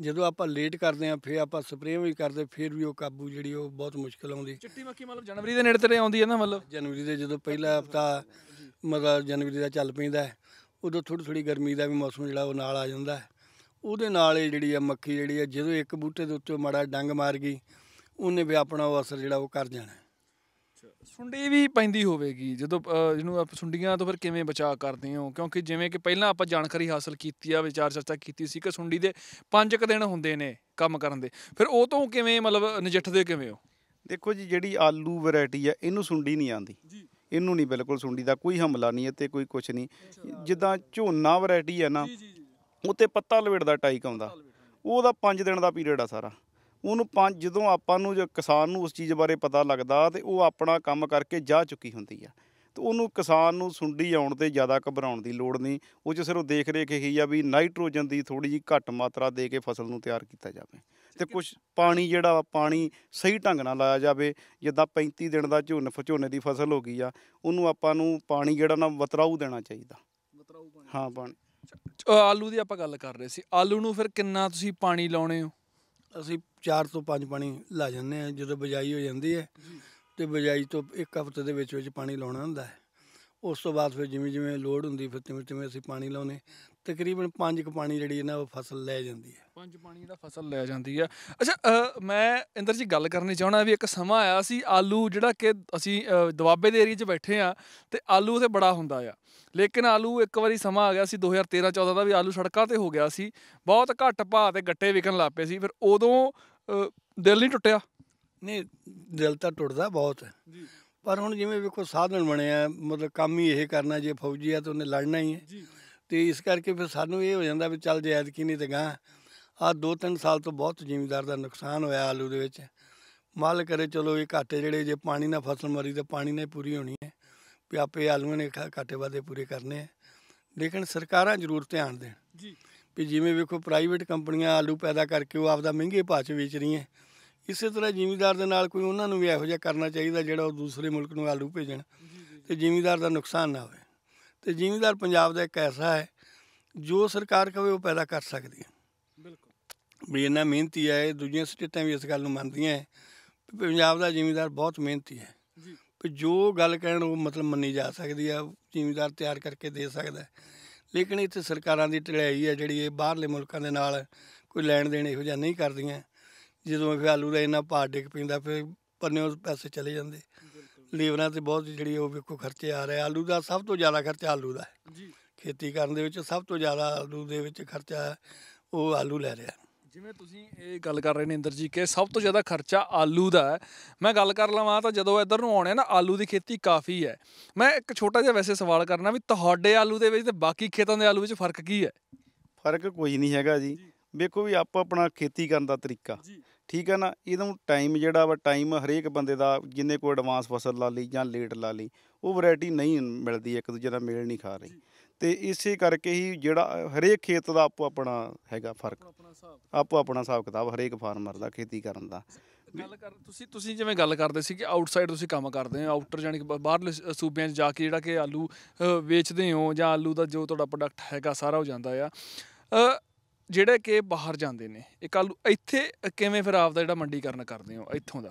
ਜਦੋਂ ਆਪਾਂ ਲੇਟ ਕਰਦੇ ਆ ਫਿਰ ਆਪਾਂ ਸਪਰੇਅ ਵੀ ਕਰਦੇ ਫਿਰ ਵੀ ਉਹ ਕਾਬੂ ਜਿਹੜੀ ਉਹ ਬਹੁਤ ਮੁਸ਼ਕਲ ਆਉਂਦੀ ਚਿੱਟੀ ਮੱਖੀ ਮਤਲਬ ਜਨਵਰੀ ਦੇ ਨੇੜੇ ਤੇ ਆਉਂਦੀ ਹੈ ਨਾ ਮਤਲਬ ਜਨਵਰੀ ਦੇ ਜਦੋਂ ਪਹਿਲਾ ਹਫਤਾ ਮਤਲਬ ਜਨਵਰੀ ਦਾ ਚੱਲ ਪੈਂਦਾ ਉਦੋਂ ਥੋੜੀ ਥੋੜੀ ਗਰਮੀ ਦਾ ਵੀ ਮੌਸਮ ਜਿਹੜਾ ਉਹ ਨਾਲ ਆ ਜਾਂਦਾ ਹੈ ਉਹਦੇ ਨਾਲ ਇਹ ਜਿਹੜੀ ਆ ਮੱਖੀ ਜਿਹੜੀ ਆ ਜਦੋਂ ਇੱਕ ਬੂਟੇ ਦੇ ਉੱਤੇ ਮੜਾ ਡੰਗ ਮਾਰ ਗਈ ਉਹਨੇ ਵੀ ਆਪਣਾ ਉਹ ਅਸਰ ਜਿਹੜਾ ਉਹ ਕਰ ਜਾਣਾ ਸੁੰਡੀ ਵੀ ਪੈਂਦੀ ਹੋਵੇਗੀ ਜਦੋਂ ਜਿਹਨੂੰ ਆਪ ਸੁੰਡੀਆਂ ਤੋਂ ਫਿਰ ਕਿਵੇਂ ਬਚਾਅ ਕਰਦੇ ਹੋ ਕਿਉਂਕਿ ਜਿਵੇਂ ਕਿ ਪਹਿਲਾਂ ਆਪਾਂ ਜਾਣਕਾਰੀ ਹਾਸਲ ਕੀਤੀ ਆ ਵਿਚਾਰ ਚਰਚਾ ਕੀਤੀ ਸੀ ਕਿ ਸੁੰਡੀ ਦੇ 5 ਕ ਦਿਨ ਹੁੰਦੇ ਨੇ ਕੰਮ ਕਰਨ ਦੇ ਫਿਰ ਉਹ ਤੋਂ ਕਿਵੇਂ ਮਤਲਬ ਨਜਿੱਠਦੇ ਕਿਵੇਂ ਹੋ ਦੇਖੋ ਜੀ ਜਿਹੜੀ ਆਲੂ ਵੈਰਾਈਟੀ ਆ ਇਹਨੂੰ ਸੁੰਡੀ ਨਹੀਂ ਆਂਦੀ ਜੀ ਇਹਨੂੰ ਨਹੀਂ ਬਿਲਕੁਲ ਸੁੰਡੀ ਦਾ ਕੋਈ ਹਮਲਾ ਨਹੀਂ ਹੈ ਤੇ ਕੋਈ ਕੁਝ ਨਹੀਂ ਜਿੱਦਾਂ ਝੋਨਾ ਵੈਰਾਈਟੀ ਹੈ ਨਾ ਉੱਤੇ ਪੱਤਾ ਲਵੇੜਦਾ ਟਾਈਕ ਆਉਂਦਾ ਉਹਦਾ 5 ਦਿਨ ਦਾ ਪੀਰੀਅਡ ਆ ਸਾਰਾ ਉਹਨੂੰ ਪੰਜ ਜਦੋਂ ਆਪਾਂ ਨੂੰ ਜੋ ਕਿਸਾਨ ਨੂੰ ਉਸ ਚੀਜ਼ ਬਾਰੇ ਪਤਾ ਲੱਗਦਾ ਤੇ ਉਹ ਆਪਣਾ ਕੰਮ ਕਰਕੇ ਜਾ ਚੁੱਕੀ ਹੁੰਦੀ ਆ ਤੇ ਉਹਨੂੰ ਕਿਸਾਨ ਨੂੰ ਸੁੰਡੀ ਆਉਣ ਤੇ ਜ਼ਿਆਦਾ ਘਬਰਾਉਣ ਦੀ ਲੋੜ ਨਹੀਂ ਉਹ ਚ ਸਿਰਫ ਦੇਖ ਰੇਖ ਹੀ ਆ ਵੀ ਨਾਈਟ੍ਰੋਜਨ ਦੀ ਥੋੜੀ ਜੀ ਘੱਟ ਮਾਤਰਾ ਦੇ ਕੇ ਫਸਲ ਨੂੰ ਤਿਆਰ ਕੀਤਾ ਜਾਵੇ ਤੇ ਕੁਝ ਪਾਣੀ ਜਿਹੜਾ ਪਾਣੀ ਸਹੀ ਢੰਗ ਨਾਲ ਲਾਇਆ ਜਾਵੇ ਜਿੱਦਾਂ 35 ਦਿਨ ਦਾ ਝੋਨ ਝੋਨੇ ਦੀ ਫਸਲ ਹੋ ਗਈ ਆ ਉਹਨੂੰ ਆਪਾਂ ਨੂੰ ਪਾਣੀ ਜਿਹੜਾ ਨਾ ਵਤਰਾਉ ਦੇਣਾ ਚਾਹੀਦਾ ਵਤਰਾਉ ਪਾਣੀ ਹਾਂ ਪਾਣੀ ਆਲੂ ਦੀ ਆਪਾਂ ਗੱਲ ਕਰ ਰਹੇ ਸੀ ਆਲੂ ਨੂੰ ਫਿਰ ਕਿੰਨਾ ਤੁਸੀਂ ਪਾਣੀ ਲਾਉਣੇ ਹੋ ਅਸੀਂ 4 ਤੋਂ 5 ਪਾਣੀ ਲਾ ਜਾਂਦੇ ਆ ਜਦੋਂ ਬਜਾਈ ਹੋ ਜਾਂਦੀ ਹੈ ਤੇ ਬਜਾਈ ਤੋਂ ਇੱਕ ਹਫ਼ਤੇ ਦੇ ਵਿੱਚ ਵਿੱਚ ਪਾਣੀ ਲਾਉਣਾ ਹੁੰਦਾ ਹੈ ਉਸ ਤੋਂ ਬਾਅਦ ਫਿਰ ਜਿਵੇਂ ਜਿਵੇਂ ਲੋਡ ਹੁੰਦੀ ਫਿਰ ਤਿਵੇਂ ਤਿਵੇਂ ਅਸੀਂ ਪਾਣੀ ਲਾਉਨੇ ਤਕਰੀਬਨ 5 ਕ ਪਾਣੀ ਜਿਹੜੀ ਇਹਨਾਂ ਉਹ ਫਸਲ ਲੈ ਜਾਂਦੀ ਹੈ 5 ਪਾਣੀ ਦਾ ਫਸਲ ਲੈ ਜਾਂਦੀ ਆ ਅੱਛਾ ਮੈਂ ਇੰਦਰ ਜੀ ਗੱਲ ਕਰਨੀ ਚਾਹਣਾ ਵੀ ਇੱਕ ਸਮਾਂ ਆਇਆ ਸੀ ਆਲੂ ਜਿਹੜਾ ਕਿ ਅਸੀਂ ਦਵਾਬੇ ਦੇ ਏਰੀਆ 'ਚ ਬੈਠੇ ਆ ਤੇ ਆਲੂ ਉਥੇ ਬੜਾ ਹੁੰਦਾ ਆ ਲੇਕਿਨ ਆਲੂ ਇੱਕ ਵਾਰੀ ਸਮਾਂ ਆ ਗਿਆ ਸੀ 2013 14 ਦਾ ਵੀ ਆਲੂ ਸੜਕਾਂ ਤੇ ਹੋ ਗਿਆ ਸੀ ਬਹੁਤ ਘੱਟ ਭਾਅ ਤੇ ਗੱਟੇ ਵਿਕਣ ਲੱਪੇ ਸੀ ਫਿਰ ਉਦੋਂ ਦਿਲ ਨਹੀਂ ਟੁੱਟਿਆ ਨਹੀਂ ਦਿਲ ਤਾਂ ਟੁੱਟਦਾ ਬਹੁਤ ਹੈ ਜੀ ਪਰ ਹੁਣ ਜਿਵੇਂ ਵੇਖੋ ਸਾਧਨ ਬਣਿਆ ਮਤਲਬ ਕੰਮ ਹੀ ਇਹ ਕਰਨਾ ਜੇ ਫੌਜੀ ਆ ਤਾਂ ਉਹਨੇ ਲੜਨਾ ਹੀ ਹੈ ਜੀ ਤੇ ਇਸ ਕਰਕੇ ਫਿਰ ਸਾਨੂੰ ਇਹ ਹੋ ਜਾਂਦਾ ਵੀ ਚੱਲ ਜਾਇਦ ਕੀ ਨਹੀਂ ਤੇ ਗਾਂ ਆ 2-3 ਸਾਲ ਤੋਂ ਬਹੁਤ ਜ਼ਿਮੀਦਾਰ ਦਾ ਨੁਕਸਾਨ ਹੋਇਆ ਆਲੂ ਦੇ ਵਿੱਚ ਮਲ ਕਰੇ ਚਲੋ ਇਹ ਘਾਟੇ ਜਿਹੜੇ ਜੇ ਪਾਣੀ ਨਾਲ ਫਸਲ ਮਰੀ ਤੇ ਪਾਣੀ ਨਾਲ ਪੂਰੀ ਹੋਣੀ ਹੈ ਵੀ ਆਪੇ ਆਲੂਆਂ ਨੇ ਘਾਟੇ ਵਾਦੇ ਪੂਰੇ ਕਰਨੇ ਹੈ ਲੇਕਿਨ ਸਰਕਾਰਾਂ ਜ਼ਰੂਰ ਧਿਆਨ ਦੇਣ ਜੀ ਵੀ ਜਿਵੇਂ ਵੇਖੋ ਪ੍ਰਾਈਵੇਟ ਕੰਪਨੀਆਂ ਆਲੂ ਪੈਦਾ ਕਰਕੇ ਉਹ ਆਪਦਾ ਮਹਿੰਗੇ ਭਾਅ 'ਚ ਵੇਚ ਰਹੀਆਂ ਇਸੇ ਤਰ੍ਹਾਂ ਜ਼ਿਮੀਦਾਰ ਦੇ ਨਾਲ ਕੋਈ ਉਹਨਾਂ ਨੂੰ ਵੀ ਇਹੋ ਜਿਹਾ ਕਰਨਾ ਚਾਹੀਦਾ ਜਿਹੜਾ ਉਹ ਦੂਸਰੇ ਮੁਲਕ ਨੂੰ ਆਲੂ ਭੇਜਣ ਤੇ ਜ਼ਿਮੀਦਾਰ ਦਾ ਨੁਕਸਾਨ ਨਾ ਹੋਵੇ ਤੇ ਜ਼ਿਮੀਂਦਾਰ ਪੰਜਾਬ ਦਾ ਇੱਕ ਐਸਾ ਹੈ ਜੋ ਸਰਕਾਰ ਕਹੇ ਉਹ ਪੈਦਾ ਕਰ ਸਕਦੀ ਹੈ ਬਿਲਕੁਲ ਵੀ ਇਹਨਾਂ ਮਿਹਨਤੀ ਹੈ ਦੂਜੀਆਂ ਸਟੇਟਾਂ ਵੀ ਇਸ ਗੱਲ ਨੂੰ ਮੰਨਦੀਆਂ ਹੈ ਪੰਜਾਬ ਦਾ ਜ਼ਿਮੀਂਦਾਰ ਬਹੁਤ ਮਿਹਨਤੀ ਹੈ ਜੀ ਜੋ ਗੱਲ ਕਹਿਣ ਉਹ ਮਤਲਬ ਮੰਨੀ ਜਾ ਸਕਦੀ ਆ ਜ਼ਿਮੀਂਦਾਰ ਤਿਆਰ ਕਰਕੇ ਦੇ ਸਕਦਾ ਲੇਕਿਨ ਇੱਥੇ ਸਰਕਾਰਾਂ ਦੀ ਟੜਾਈ ਹੈ ਜਿਹੜੀ ਇਹ ਬਾਹਰਲੇ ਮੁਲਕਾਂ ਦੇ ਨਾਲ ਕੋਈ ਲੈਣ ਦੇਣ ਇਹੋ ਜਿਹਾ ਨਹੀਂ ਕਰਦੀਆਂ ਜਦੋਂ ਇਹ ਆਲੂ ਦਾ ਇੰਨਾ ਭਾਅ ਡਿੱਗ ਪੈਂਦਾ ਫਿਰ ਉਸ ਪੈਸੇ ਚਲੇ ਜਾਂਦੇ ਲੀਵਰਾਂ ਤੇ ਬਹੁਤ ਜਿਹੜੀ ਉਹ ਵੇਖੋ ਖਰਚੇ ਆ ਰਹੇ ਆਲੂ ਦਾ ਸਭ ਤੋਂ ਜ਼ਿਆਦਾ ਖਰਚਾ ਆਲੂ ਦਾ ਹੈ ਜੀ ਖੇਤੀ ਕਰਨ ਦੇ ਵਿੱਚ ਸਭ ਤੋਂ ਜ਼ਿਆਦਾ ਆਲੂ ਦੇ ਵਿੱਚ ਖਰਚਾ ਉਹ ਆਲੂ ਲੈ ਰਿਹਾ ਜਿਵੇਂ ਤੁਸੀਂ ਇਹ ਗੱਲ ਕਰ ਰਹੇ ਨੇ ਇੰਦਰ ਜੀ ਕਿ ਸਭ ਤੋਂ ਜ਼ਿਆਦਾ ਖਰਚਾ ਆਲੂ ਦਾ ਹੈ ਮੈਂ ਗੱਲ ਕਰ ਲਵਾਂ ਤਾਂ ਜਦੋਂ ਇੱਧਰ ਨੂੰ ਆਉਣੇ ਨਾ ਆਲੂ ਦੀ ਖੇਤੀ ਕਾਫੀ ਹੈ ਮੈਂ ਇੱਕ ਛੋਟਾ ਜਿਹਾ ਵੈਸੇ ਸਵਾਲ ਕਰਨਾ ਵੀ ਤੁਹਾਡੇ ਆਲੂ ਦੇ ਵਿੱਚ ਤੇ ਬਾਕੀ ਖੇਤਾਂ ਦੇ ਆਲੂ ਵਿੱਚ ਫਰਕ ਕੀ ਹੈ ਫਰਕ ਕੋਈ ਨਹੀਂ ਹੈਗਾ ਜੀ ਵੇਖੋ ਵੀ ਆਪਾਂ ਆਪਣਾ ਖੇਤੀ ਕਰਨ ਦਾ ਤਰੀਕਾ ਠੀਕ ਹੈ ਨਾ ਇਹਨੂੰ ਟਾਈਮ ਜਿਹੜਾ ਵਾ ਟਾਈਮ ਹਰੇਕ ਬੰਦੇ ਦਾ ਜਿੰਨੇ ਕੋਈ ਐਡਵਾਂਸ ਫਸਲ ਲਾ ਲਈ ਜਾਂ ਲੇਟ ਲਾ ਲਈ ਉਹ ਵੈਰਾਈਟੀ ਨਹੀਂ ਮਿਲਦੀ ਇੱਕ ਦੂਜੇ ਦਾ ਮੇਲ ਨਹੀਂ ਖਾ ਰਹੀ ਤੇ ਇਸੇ ਕਰਕੇ ਹੀ ਜਿਹੜਾ ਹਰੇਕ ਖੇਤ ਦਾ ਆਪੋ ਆਪਣਾ ਹੈਗਾ ਫਰਕ ਆਪੋ ਆਪਣਾ ਹਿਸਾਬ ਕਿਤਾਬ ਹਰੇਕ ਫਾਰਮਰ ਦਾ ਖੇਤੀ ਕਰਨ ਦਾ ਗੱਲ ਕਰ ਤੁਸੀਂ ਤੁਸੀਂ ਜਿਵੇਂ ਗੱਲ ਕਰਦੇ ਸੀ ਕਿ ਆਊਟਸਾਈਡ ਤੁਸੀਂ ਕੰਮ ਕਰਦੇ ਹੋ ਆਊਟਰ ਯਾਨੀ ਕਿ ਬਾਹਰਲੇ ਸੂਬਿਆਂ 'ਚ ਜਾ ਕੇ ਜਿਹੜਾ ਕਿ ਆਲੂ ਵੇਚਦੇ ਹੋ ਜਾਂ ਆਲੂ ਦਾ ਜੋ ਤੁਹਾਡਾ ਪ੍ਰੋਡਕਟ ਹੈਗਾ ਸਾਰਾ ਹੋ ਜਾਂਦਾ ਆ ਜਿਹੜੇ ਕਿ ਬਾਹਰ ਜਾਂਦੇ ਨੇ ਇਹ ਕੱਲ ਇੱਥੇ ਕਿਵੇਂ ਫਿਰ ਆਪਦਾ ਜਿਹੜਾ ਮੰਡੀਕਰਨ ਕਰਦੇ ਹੋ ਇੱਥੋਂ ਦਾ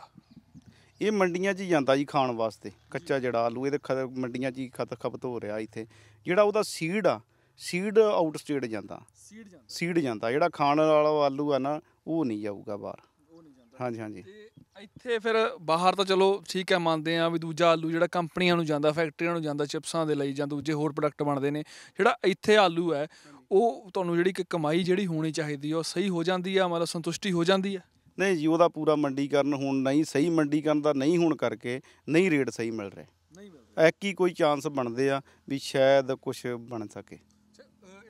ਇਹ ਮੰਡੀਆਂ 'ਚ ਜਾਂਦਾ ਜੀ ਖਾਣ ਵਾਸਤੇ ਕੱਚਾ ਜਿਹੜਾ ਆਲੂ ਇਹਦੇ ਮੰਡੀਆਂ 'ਚ ਹੀ ਖਤ ਖਪਤ ਹੋ ਰਿਹਾ ਇੱਥੇ ਜਿਹੜਾ ਉਹਦਾ ਸੀਡ ਆ ਸੀਡ ਆਊਟ ਸਟੇਟ ਜਾਂਦਾ ਸੀਡ ਜਾਂਦਾ ਸੀਡ ਜਾਂਦਾ ਜਿਹੜਾ ਖਾਣ ਵਾਲਾ ਆਲੂ ਆ ਨਾ ਉਹ ਨਹੀਂ ਜਾਊਗਾ ਬਾਹਰ ਉਹ ਨਹੀਂ ਜਾਂਦਾ ਹਾਂਜੀ ਹਾਂਜੀ ਇੱਥੇ ਫਿਰ ਬਾਹਰ ਤਾਂ ਚਲੋ ਠੀਕ ਹੈ ਮੰਨਦੇ ਆ ਵੀ ਦੂਜਾ ਆਲੂ ਜਿਹੜਾ ਕੰਪਨੀਆਂ ਨੂੰ ਜਾਂਦਾ ਫੈਕਟਰੀਆਂ ਨੂੰ ਜਾਂਦਾ ਚਿਪਸਾਂ ਦੇ ਲਈ ਜਾਂ ਦੂਜੇ ਹੋਰ ਪ੍ਰੋਡਕਟ ਬਣਦੇ ਨੇ ਜਿਹੜਾ ਇੱਥੇ ਆਲੂ ਹੈ ਉਹ ਤੁਹਾਨੂੰ ਜਿਹੜੀ ਕਿ ਕਮਾਈ ਜਿਹੜੀ ਹੋਣੀ ਚਾਹੀਦੀ ਹੈ ਉਹ ਸਹੀ ਹੋ ਜਾਂਦੀ ਆ ਮਤਲਬ ਸੰਤੁਸ਼ਟੀ ਹੋ ਜਾਂਦੀ ਆ ਨਹੀਂ ਜੀ ਉਹਦਾ ਪੂਰਾ ਮੰਡੀਕਰਨ ਹੁਣ ਨਹੀਂ ਸਹੀ ਮੰਡੀਕਰਨ ਦਾ ਨਹੀਂ ਹੋਣ ਕਰਕੇ ਨਹੀਂ ਰੇਟ ਸਹੀ ਮਿਲ ਰਿਹਾ ਨਹੀਂ ਮਿਲ ਐਕੀ ਕੋਈ ਚਾਂਸ ਬਣਦੇ ਆ ਵੀ ਸ਼ਾਇਦ ਕੁਝ ਬਣ ਸਕੇ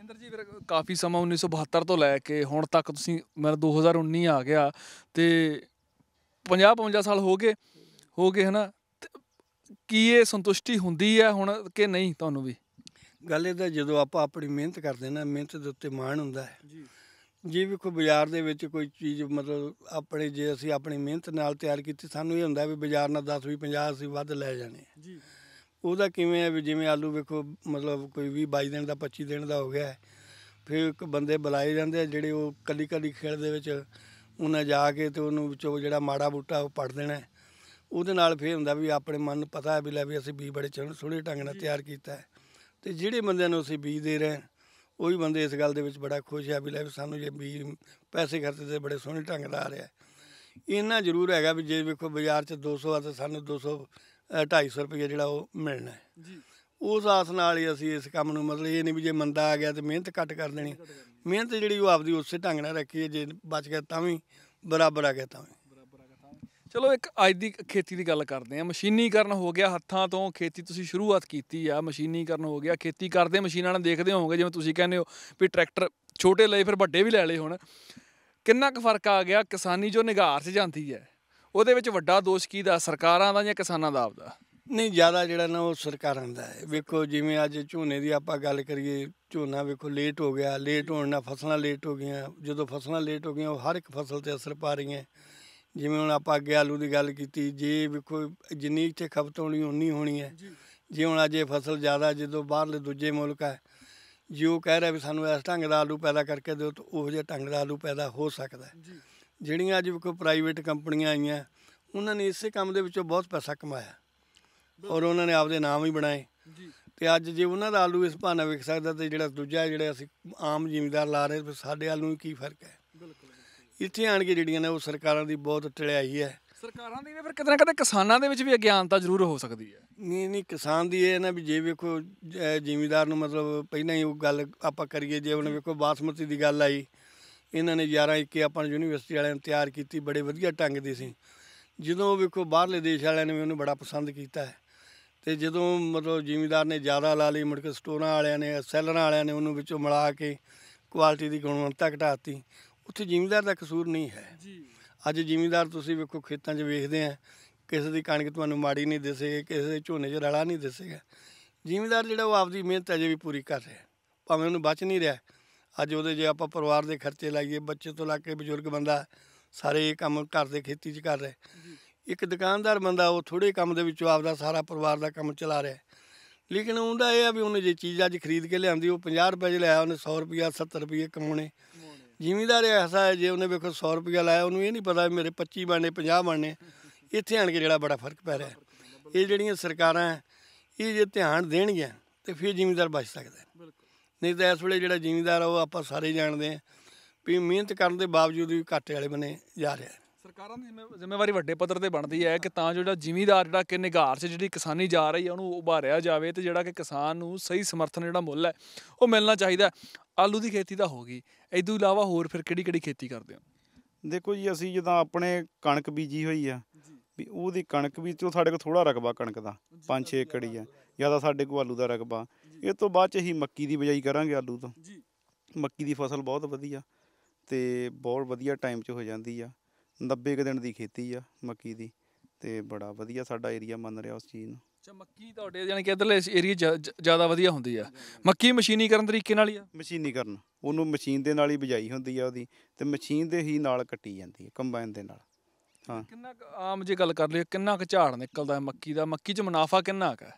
ਇੰਦਰ ਜੀ ਫਿਰ ਕਾਫੀ ਸਮਾਂ 1972 ਤੋਂ ਲੈ ਕੇ ਹੁਣ ਤੱਕ ਤੁਸੀਂ ਮੇਰਾ 2019 ਆ ਗਿਆ ਤੇ 50 55 ਸਾਲ ਹੋ ਗਏ ਹੋ ਗਏ ਹਨਾ ਕੀ ਇਹ ਸੰਤੁਸ਼ਟੀ ਹੁੰਦੀ ਆ ਹੁਣ ਕਿ ਨਹੀਂ ਤੁਹਾਨੂੰ ਵੀ ਗੱਲ ਇਹਦਾ ਜਦੋਂ ਆਪਾਂ ਆਪਣੀ ਮਿਹਨਤ ਕਰਦੇ ਨਾ ਮਿਹਨਤ ਦੇ ਉੱਤੇ ਮਾਣ ਹੁੰਦਾ ਹੈ ਜੀ ਜੀ ਵੀ ਕੋਈ ਬਾਜ਼ਾਰ ਦੇ ਵਿੱਚ ਕੋਈ ਚੀਜ਼ ਮਤਲਬ ਆਪਣੇ ਜੇ ਅਸੀਂ ਆਪਣੀ ਮਿਹਨਤ ਨਾਲ ਤਿਆਰ ਕੀਤੀ ਸਾਨੂੰ ਇਹ ਹੁੰਦਾ ਵੀ ਬਾਜ਼ਾਰ ਨਾਲ 10 ਵੀ 50 ਅਸੀਂ ਵੱਧ ਲੈ ਜਾਣੇ ਜੀ ਉਹਦਾ ਕਿਵੇਂ ਹੈ ਵੀ ਜਿਵੇਂ ਆਲੂ ਵੇਖੋ ਮਤਲਬ ਕੋਈ 20 22 ਦਿਨ ਦਾ 25 ਦਿਨ ਦਾ ਹੋ ਗਿਆ ਫਿਰ ਇੱਕ ਬੰਦੇ ਬੁਲਾਏ ਜਾਂਦੇ ਆ ਜਿਹੜੇ ਉਹ ਕੱਲੀ ਕੱਲੀ ਖੇਲ ਦੇ ਵਿੱਚ ਉਹਨਾਂ ਜਾ ਕੇ ਤੇ ਉਹਨੂੰ ਵਿੱਚੋਂ ਜਿਹੜਾ ਮਾੜਾ ਬੂਟਾ ਉਹ ਪੜ ਦੇਣਾ ਉਹਦੇ ਨਾਲ ਫਿਰ ਹੁੰਦਾ ਵੀ ਆਪਣੇ ਮਨ ਨੂੰ ਪਤਾ ਹੈ ਵੀ ਲੈ ਵੀ ਅਸੀਂ ਵੀ ਬੜੇ ਚੰਗੇ ਸੋਹਣੇ ਢੰਗ ਨਾਲ ਤਿਆਰ ਕੀਤਾ ਹੈ ਤੇ ਜਿਹੜੇ ਬੰਦਿਆਂ ਨੂੰ ਅਸੀਂ ਬੀਜ ਦੇ ਰਹੇ ਉਹ ਵੀ ਬੰਦੇ ਇਸ ਗੱਲ ਦੇ ਵਿੱਚ ਬੜਾ ਖੁਸ਼ ਆ ਵੀ ਲੈ ਸਾਨੂੰ ਜੇ ਬੀਜ ਪੈਸੇ ਖਰਚੇ ਤੇ ਬੜੇ ਸੋਹਣੇ ਢੰਗ ਨਾਲ ਆ ਰਿਹਾ ਇੰਨਾ ਜ਼ਰੂਰ ਹੈਗਾ ਵੀ ਜੇ ਵੇਖੋ ਬਾਜ਼ਾਰ 'ਚ 200 ਆ ਤਾਂ ਸਾਨੂੰ 200 250 ਰੁਪਏ ਜਿਹੜਾ ਉਹ ਮਿਲਣਾ ਹੈ ਜੀ ਉਸ ਆਸ ਨਾਲ ਹੀ ਅਸੀਂ ਇਸ ਕੰਮ ਨੂੰ ਮਤਲਬ ਇਹ ਨਹੀਂ ਵੀ ਜੇ ਮੰਦਾ ਆ ਗਿਆ ਤੇ ਮਿਹਨਤ ਘੱਟ ਕਰ ਦੇਣੀ ਮਿਹਨਤ ਜਿਹੜੀ ਉਹ ਆਪਦੀ ਉਸੇ ਢੰਗ ਨਾਲ ਰੱਖੀ ਜੇ ਬਚ ਗਿਆ ਤਾਂ ਵੀ ਬਰਾਬਰ ਆ ਗਿਆ ਤਾਂ ਵੀ ਚਲੋ ਇੱਕ ਅੱਜ ਦੀ ਖੇਤੀ ਦੀ ਗੱਲ ਕਰਦੇ ਆ ਮਸ਼ੀਨੀਕਰਨ ਹੋ ਗਿਆ ਹੱਥਾਂ ਤੋਂ ਖੇਤੀ ਤੁਸੀਂ ਸ਼ੁਰੂਆਤ ਕੀਤੀ ਆ ਮਸ਼ੀਨੀਕਰਨ ਹੋ ਗਿਆ ਖੇਤੀ ਕਰਦੇ ਮਸ਼ੀਨਾਂ ਨਾਲ ਦੇਖਦੇ ਹੋਵੋਗੇ ਜਿਵੇਂ ਤੁਸੀਂ ਕਹਿੰਦੇ ਹੋ ਵੀ ਟਰੈਕਟਰ ਛੋਟੇ ਲਏ ਫਿਰ ਵੱਡੇ ਵੀ ਲੈ ਲਏ ਹੁਣ ਕਿੰਨਾ ਕੁ ਫਰਕ ਆ ਗਿਆ ਕਿਸਾਨੀ ਜੋ ਨਿਗਾਰ 'ਚ ਜਾਂਦੀ ਹੈ ਉਹਦੇ ਵਿੱਚ ਵੱਡਾ ਦੋਸ਼ ਕੀ ਦਾ ਸਰਕਾਰਾਂ ਦਾ ਜਾਂ ਕਿਸਾਨਾਂ ਦਾ ਆਪਦਾ ਨਹੀਂ ਜ਼ਿਆਦਾ ਜਿਹੜਾ ਨਾ ਉਹ ਸਰਕਾਰਾਂ ਦਾ ਹੈ ਵੇਖੋ ਜਿਵੇਂ ਅੱਜ ਝੋਨੇ ਦੀ ਆਪਾਂ ਗੱਲ ਕਰੀਏ ਝੋਨਾ ਵੇਖੋ ਲੇਟ ਹੋ ਗਿਆ ਲੇਟ ਹੋਣ ਨਾਲ ਫਸਲਾਂ ਲੇਟ ਹੋ ਗਈਆਂ ਜਦੋਂ ਫਸਲਾਂ ਲੇਟ ਹੋ ਗਈਆਂ ਉਹ ਹਰ ਇੱਕ ਫਸਲ ਤੇ ਅਸਰ ਪਾ ਰਹੀਆਂ ਜਿਵੇਂ ਹੁਣ ਆਪਾਂ ਅੱਗੇ ਆਲੂ ਦੀ ਗੱਲ ਕੀਤੀ ਜੇ ਵੇਖੋ ਜਿੰਨੀ ਇੱਥੇ ਖਪਤ ਹੋਣੀ ਉਨੀ ਹੋਣੀ ਹੈ ਜੇ ਹੁਣ ਅੱਜ ਇਹ ਫਸਲ ਜ਼ਿਆਦਾ ਜਦੋਂ ਬਾਹਰਲੇ ਦੂਜੇ ਮੁਲਕ ਹੈ ਜੇ ਉਹ ਕਹਿ ਰਿਹਾ ਵੀ ਸਾਨੂੰ ਇਸ ਢੰਗ ਦਾ ਆਲੂ ਪੈਦਾ ਕਰਕੇ ਦਿਓ ਤਾਂ ਉਹ ਜੇ ਢੰਗ ਦਾ ਆਲੂ ਪੈਦਾ ਹੋ ਸਕਦਾ ਜੀ ਜਿਹੜੀਆਂ ਅੱਜ ਵੇਖੋ ਪ੍ਰਾਈਵੇਟ ਕੰਪਨੀਆਂ ਆਈਆਂ ਉਹਨਾਂ ਨੇ ਇਸੇ ਕੰਮ ਦੇ ਵਿੱਚੋਂ ਬਹੁਤ ਪੈਸਾ ਕਮਾਇਆ ਔਰ ਉਹਨਾਂ ਨੇ ਆਪਦੇ ਨਾਮ ਵੀ ਬਣਾਏ ਤੇ ਅੱਜ ਜੇ ਉਹਨਾਂ ਦਾ ਆਲੂ ਇਸ ਭਾਣਾ ਵਿਕ ਸਕਦਾ ਤੇ ਜਿਹੜਾ ਦੂਜਾ ਜਿਹੜਾ ਅਸੀਂ ਆਮ ਜ਼ਿਮੀਦਾਰ ਲਾ ਰਹੇ ਸਾਡੇ ਆਲੂ ਨੂੰ ਕੀ ਫਰਕ ਹੈ ਇੱਥੇ ਆਣ ਕੇ ਜਿਹੜੀਆਂ ਨੇ ਉਹ ਸਰਕਾਰਾਂ ਦੀ ਬਹੁਤ ਟਲਿਆਈ ਹੈ ਸਰਕਾਰਾਂ ਦੀ ਨੇ ਫਿਰ ਕਿਤੇ ਨਾ ਕਿਤੇ ਕਿਸਾਨਾਂ ਦੇ ਵਿੱਚ ਵੀ ਅਗਿਆਨਤਾ ਜ਼ਰੂਰ ਹੋ ਸਕਦੀ ਹੈ ਨਹੀਂ ਨਹੀਂ ਕਿਸਾਨ ਦੀ ਇਹ ਨਾ ਵੀ ਜੇ ਵੇਖੋ ਜ਼ਿਮੀਦਾਰ ਨੂੰ ਮਤਲਬ ਪਹਿਲਾਂ ਹੀ ਉਹ ਗੱਲ ਆਪਾਂ ਕਰੀਏ ਜੇ ਉਹਨੇ ਵੇਖੋ ਬਾਸਮਤੀ ਦੀ ਗੱਲ ਆਈ ਇਹਨਾਂ ਨੇ 11 21 ਆਪਾਂ ਯੂਨੀਵਰਸਿਟੀ ਵਾਲਿਆਂ ਨੇ ਤਿਆਰ ਕੀਤੀ ਬੜੇ ਵਧੀਆ ਟੰਗ ਦੀ ਸੀ ਜਦੋਂ ਵੇਖੋ ਬਾਹਰਲੇ ਦੇਸ਼ ਵਾਲਿਆਂ ਨੇ ਵੀ ਉਹਨੂੰ ਬੜਾ ਪਸੰਦ ਕੀਤਾ ਤੇ ਜਦੋਂ ਮਤਲਬ ਜ਼ਿਮੀਦਾਰ ਨੇ ਜ਼ਿਆਦਾ ਲਾ ਲਈ ਮੁੜ ਕੇ ਸਟੋਰਾਂ ਵਾਲਿਆਂ ਨੇ ਸੈਲਰਾਂ ਵਾਲਿਆਂ ਨੇ ਉਹਨੂੰ ਵਿੱਚੋਂ ਮਿਲਾ ਕੇ ਕੁਆਲਿਟੀ ਦੀ ਗੁਣਵੱਤਾ ਘਟਾਤੀ ਉੱਥੇ ਜ਼ਿਮੀਂਦਾਰ ਦਾ ਕਸੂਰ ਨਹੀਂ ਹੈ ਅੱਜ ਜ਼ਿਮੀਂਦਾਰ ਤੁਸੀਂ ਵੇਖੋ ਖੇਤਾਂ 'ਚ ਵੇਖਦੇ ਆ ਕਿਸੇ ਦੀ ਕਣਕ ਤੁਹਾਨੂੰ ਮਾੜੀ ਨਹੀਂ ਦਿਸੇ ਕਿਸੇ ਦੇ ਝੋਨੇ 'ਚ ਰਲਾ ਨਹੀਂ ਦਿਸੇਗਾ ਜ਼ਿਮੀਂਦਾਰ ਜਿਹੜਾ ਉਹ ਆਪਦੀ ਮਿਹਨਤ ਅਜੇ ਵੀ ਪੂਰੀ ਕਰ ਰਿਹਾ ਭਾਵੇਂ ਉਹਨੂੰ ਬਚ ਨਹੀਂ ਰਿਹਾ ਅੱਜ ਉਹਦੇ ਜੇ ਆਪਾਂ ਪਰਿਵਾਰ ਦੇ ਖਰਚੇ ਲਾਈਏ ਬੱਚੇ ਤੋਂ ਲਾ ਕੇ ਬਜ਼ੁਰਗ ਬੰਦਾ ਸਾਰੇ ਇਹ ਕੰਮ ਘਰ ਦੇ ਖੇਤੀ 'ਚ ਕਰ ਰਿਹਾ ਇੱਕ ਦੁਕਾਨਦਾਰ ਬੰਦਾ ਉਹ ਥੋੜੇ ਕੰਮ ਦੇ ਵਿੱਚੋਂ ਆਪਦਾ ਸਾਰਾ ਪਰਿਵਾਰ ਦਾ ਕੰਮ ਚਲਾ ਰਿਹਾ ਲੇਕਿਨ ਉਹਦਾ ਇਹ ਆ ਵੀ ਉਹਨੇ ਜੇ ਚੀਜ਼ ਅੱਜ ਖਰੀਦ ਕੇ ਲਿਆਂਦੀ ਉਹ 50 ਰੁਪਏ 'ਚ ਲਿਆ ਉਹਨੇ 100 ਰੁਪਏ 70 ਰੁਪਏ ਕਮਾਉਣੇ ਜ਼ਿਮੀਂਦਾਰ ਐਸਾ ਹੈ ਜੇ ਉਹਨੇ ਵੇਖੋ 100 ਰੁਪਇਆ ਲਾਇਆ ਉਹਨੂੰ ਇਹ ਨਹੀਂ ਪਤਾ ਮੇਰੇ 25 ਬਣਨੇ 50 ਬਣਨੇ ਇੱਥੇ ਆਣ ਕੇ ਜਿਹੜਾ ਬੜਾ ਫਰਕ ਪੈ ਰਿਹਾ ਇਹ ਜਿਹੜੀਆਂ ਸਰਕਾਰਾਂ ਇਹ ਜੇ ਧਿਆਨ ਦੇਣਗੀਆਂ ਤੇ ਫਿਰ ਜ਼ਿਮੀਂਦਾਰ ਬਚ ਸਕਦਾ ਨਹੀਂ ਤਾਂ ਇਸ ਵੇਲੇ ਜਿਹੜਾ ਜ਼ਿਮੀਂਦਾਰ ਉਹ ਆਪਾਂ ਸਾਰੇ ਜਾਣਦੇ ਆ ਵੀ ਮਿਹਨਤ ਕਰਨ ਦੇ ਬਾਵਜੂਦ ਵੀ ਘਾਟੇ ਵਾਲੇ ਬਣੇ ਜਾ ਰਿਹਾ ਸਰਕਾਰਾਂ ਦੀ ਜ਼ਿੰਮੇਵਾਰੀ ਵੱਡੇ ਪੱਧਰ ਤੇ ਬਣਦੀ ਹੈ ਕਿ ਤਾਂ ਜੋ ਜਿਹੜਾ ਜ਼ਿਮੀਦਾਰ ਜਿਹੜਾ ਕਿ ਨਿਗਾਰ 'ਚ ਜਿਹੜੀ ਕਿਸਾਨੀ ਜਾ ਰਹੀ ਹੈ ਉਹਨੂੰ ਉਭਾਰਿਆ ਜਾਵੇ ਤੇ ਜਿਹੜਾ ਕਿ ਕਿਸਾਨ ਨੂੰ ਸਹੀ ਸਮਰਥਨ ਜਿਹੜਾ ਮੁੱਲ ਹੈ ਉਹ ਮਿਲਣਾ ਚਾਹੀਦਾ ਆਲੂ ਦੀ ਖੇਤੀ ਤਾਂ ਹੋ ਗਈ ਇਦੋਂ ਇਲਾਵਾ ਹੋਰ ਫਿਰ ਕਿਹੜੀ ਕਿਹੜੀ ਖੇਤੀ ਕਰਦੇ ਹੋ ਦੇਖੋ ਜੀ ਅਸੀਂ ਜਦੋਂ ਆਪਣੇ ਕਣਕ ਬੀਜੀ ਹੋਈ ਆ ਵੀ ਉਹਦੀ ਕਣਕ ਵੀ ਚੋ ਸਾਡੇ ਕੋਲ ਥੋੜਾ ਰਕਬਾ ਕਣਕ ਦਾ 5-6 ਏਕੜ ਹੀ ਆ ਜਿਆਦਾ ਸਾਡੇ ਕੋਲ ਆਲੂ ਦਾ ਰਕਬਾ ਇਹ ਤੋਂ ਬਾਅਦ ਚ ਅਸੀਂ ਮੱਕੀ ਦੀ ਬਜਾਈ ਕਰਾਂਗੇ ਆਲੂ ਤੋਂ ਜੀ ਮੱਕੀ ਦੀ ਫਸਲ ਬਹੁਤ ਵਧੀਆ ਤੇ ਬਹੁਤ ਵਧੀਆ ਟਾਈਮ 'ਚ ਹੋ ਜਾਂਦੀ ਆ 90 ਕ ਦਿਨ ਦੀ ਖੇਤੀ ਆ ਮੱਕੀ ਦੀ ਤੇ ਬੜਾ ਵਧੀਆ ਸਾਡਾ ਏਰੀਆ ਮੰਨ ਰਿਹਾ ਉਸ ਚੀਜ਼ ਨੂੰ ਅੱਛਾ ਮੱਕੀ ਤੁਹਾਡੇ ਯਾਨੀ ਕਿ ਇਧਰਲੇ ਏਰੀਆ ਜ਼ਿਆਦਾ ਵਧੀਆ ਹੁੰਦੀ ਆ ਮੱਕੀ ਮਸ਼ੀਨੀਕਰਨ ਤਰੀਕੇ ਨਾਲ ਹੀ ਆ ਮਸ਼ੀਨੀਕਰਨ ਉਹਨੂੰ ਮਸ਼ੀਨ ਦੇ ਨਾਲ ਹੀ ਬਿਜਾਈ ਹੁੰਦੀ ਆ ਉਹਦੀ ਤੇ ਮਸ਼ੀਨ ਦੇ ਹੀ ਨਾਲ ਕੱਟੀ ਜਾਂਦੀ ਹੈ ਕੰਬਾਈਨ ਦੇ ਨਾਲ ਹਾਂ ਕਿੰਨਾ ਆਮ ਜੇ ਗੱਲ ਕਰ ਲਈਏ ਕਿੰਨਾ ਕੁ ਝਾੜ ਨਿਕਲਦਾ ਹੈ ਮੱਕੀ ਦਾ ਮੱਕੀ 'ਚ ਮੁਨਾਫਾ ਕਿੰਨਾ ਕੁ ਹੈ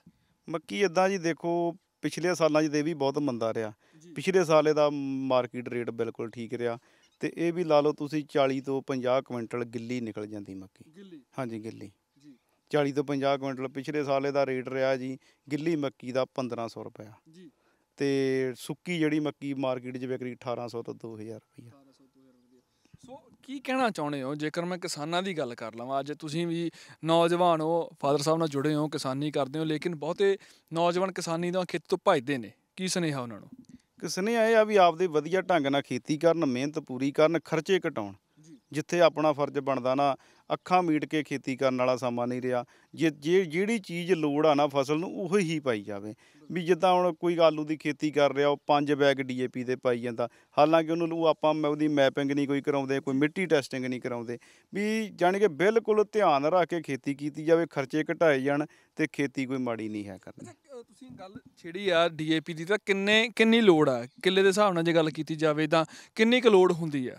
ਮੱਕੀ ਇਦਾਂ ਜੀ ਦੇਖੋ ਪਿਛਲੇ ਸਾਲਾਂ 'ਚ ਦੇ ਵੀ ਬਹੁਤ ਮੰਦਾ ਰਿਹਾ ਪਿਛਲੇ ਸਾਲੇ ਦਾ ਮਾਰਕੀਟ ਰੇਟ ਬਿਲਕੁਲ ਠੀਕ ਰਿਹਾ ਤੇ ਇਹ ਵੀ ਲਾ ਲਓ ਤੁਸੀਂ 40 ਤੋਂ 50 ਕੁਇੰਟਲ ਗਿੱਲੀ ਨਿਕਲ ਜਾਂਦੀ ਮੱਕੀ ਗਿੱਲੀ ਹਾਂਜੀ ਗਿੱਲੀ ਜੀ 40 ਤੋਂ 50 ਕੁਇੰਟਲ ਪਿਛਲੇ ਸਾਲ ਦਾ ਰੇਟ ਰਿਹਾ ਜੀ ਗਿੱਲੀ ਮੱਕੀ ਦਾ 1500 ਰੁਪਇਆ ਜੀ ਤੇ ਸੁੱਕੀ ਜਿਹੜੀ ਮੱਕੀ ਮਾਰਕੀਟ 'ਚ ਵਿਕ 1800 ਤੋਂ 2000 ਰੁਪਇਆ ਸੋ ਕੀ ਕਹਿਣਾ ਚਾਹੁੰਦੇ ਹੋ ਜੇਕਰ ਮੈਂ ਕਿਸਾਨਾਂ ਦੀ ਗੱਲ ਕਰ ਲਵਾਂ ਅੱਜ ਤੁਸੀਂ ਵੀ ਨੌਜਵਾਨ ਹੋ ਫਾਦਰ ਸਾਹਿਬ ਨਾਲ ਜੁੜੇ ਹੋ ਕਿਸਾਨੀ ਕਰਦੇ ਹੋ ਲੇਕਿਨ ਬਹੁਤੇ ਨੌਜਵਾਨ ਕਿਸਾਨੀ ਦਾ ਖੇਤ ਤੋਂ ਭਜਦੇ ਨੇ ਕੀ ਸੁਨੇਹਾ ਉਹਨਾਂ ਨੂੰ ਕਿਸਨੇ ਆਏ ਆ ਵੀ ਆਪਦੇ ਵਧੀਆ ਢੰਗ ਨਾਲ ਖੇਤੀ ਕਰਨ ਮਿਹਨਤ ਪੂਰੀ ਕਰਨ ਖਰਚੇ ਘਟਾਉਣ ਜਿੱਥੇ ਆਪਣਾ ਫਰਜ਼ ਬਣਦਾ ਨਾ ਅੱਖਾਂ ਮੀਟ ਕੇ ਖੇਤੀ ਕਰਨ ਵਾਲਾ ਸਮਾਂ ਨਹੀਂ ਰਿਹਾ ਜੇ ਜਿਹੜੀ ਚੀਜ਼ ਲੋੜ ਆ ਨਾ ਫਸਲ ਨੂੰ ਉਹ ਹੀ ਪਾਈ ਜਾਵੇ ਵੀ ਜਿੱਦਾਂ ਹੁਣ ਕੋਈ ਆਲੂ ਦੀ ਖੇਤੀ ਕਰ ਰਿਹਾ ਉਹ ਪੰਜ ਬੈਗ ਡੀਏਪੀ ਦੇ ਪਾਈ ਜਾਂਦਾ ਹਾਲਾਂਕਿ ਉਹਨੂੰ ਆਪਾਂ ਉਹਦੀ ਮੈਪਿੰਗ ਨਹੀਂ ਕੋਈ ਕਰਾਉਂਦੇ ਕੋਈ ਮਿੱਟੀ ਟੈਸਟਿੰਗ ਨਹੀਂ ਕਰਾਉਂਦੇ ਵੀ ਜਾਨੀ ਕਿ ਬਿਲਕੁਲ ਧਿਆਨ ਰੱਖ ਕੇ ਖੇਤੀ ਕੀਤੀ ਜਾਵੇ ਖਰਚੇ ਘਟਾਏ ਜਾਣ ਤੇ ਖੇਤੀ ਕੋਈ ਮਾੜੀ ਨਹੀਂ ਹੈ ਕਰਨੀ ਤੁਸੀਂ ਗੱਲ ਛੇੜੀ ਆ ਡੀਏਪੀ ਦੀ ਤਾਂ ਕਿੰਨੇ ਕਿੰਨੀ ਲੋੜ ਆ ਕਿੱਲੇ ਦੇ ਹਿਸਾਬ ਨਾਲ ਜੇ ਗੱਲ ਕੀਤੀ ਜਾਵੇ ਤਾਂ ਕਿੰਨੀ ਕੁ ਲੋੜ ਹੁੰਦੀ ਆ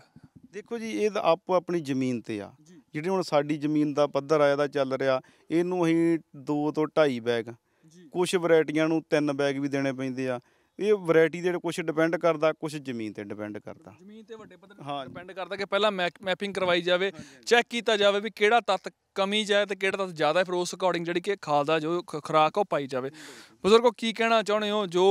ਦੇਖੋ ਜੀ ਇਹ ਆਪ ਆਪੋ ਆਪਣੀ ਜ਼ਮੀਨ ਤੇ ਆ ਜਿਹੜੇ ਹੁਣ ਸਾਡੀ ਜ਼ਮੀਨ ਦਾ ਪੱਧਰ ਆ ਇਹਦਾ ਚੱਲ ਰਿਹਾ ਇਹਨੂੰ ਅਸੀਂ 2 ਤੋਂ 2.5 ਬੈਗ ਕੁਝ ਵੈਰਾਈਟੀਆਂ ਨੂੰ 3 ਬੈਗ ਵੀ ਦੇਣੇ ਪੈਂਦੇ ਆ ਇਹ ਵੈਰਾਈਟੀ ਦੇ ਕੁਝ ਡਿਪੈਂਡ ਕਰਦਾ ਕੁਝ ਜ਼ਮੀਨ ਤੇ ਡਿਪੈਂਡ ਕਰਦਾ ਜ਼ਮੀਨ ਤੇ ਵੱਡੇ ਪੱਧਰ ਤੇ ਡਿਪੈਂਡ ਕਰਦਾ ਕਿ ਪਹਿਲਾਂ ਮੈਪਿੰਗ ਕਰਵਾਈ ਜਾਵੇ ਚੈੱਕ ਕੀਤਾ ਜਾਵੇ ਵੀ ਕਿਹੜਾ ਤੱਤ ਕਮੀ ਜਾਏ ਤੇ ਕਿਹੜਾ ਤਾਂ ਜ਼ਿਆਦਾ ਫਰੋਸ ਅਕੋਰਡਿੰਗ ਜਿਹੜੀ ਕਿ ਖਾਲ ਦਾ ਜੋ ਖੁਰਾਕ ਉਹ ਪਾਈ ਜਾਵੇ ਬਜ਼ੁਰਗੋ ਕੀ ਕਹਿਣਾ ਚਾਹੁੰਦੇ ਹੋ ਜੋ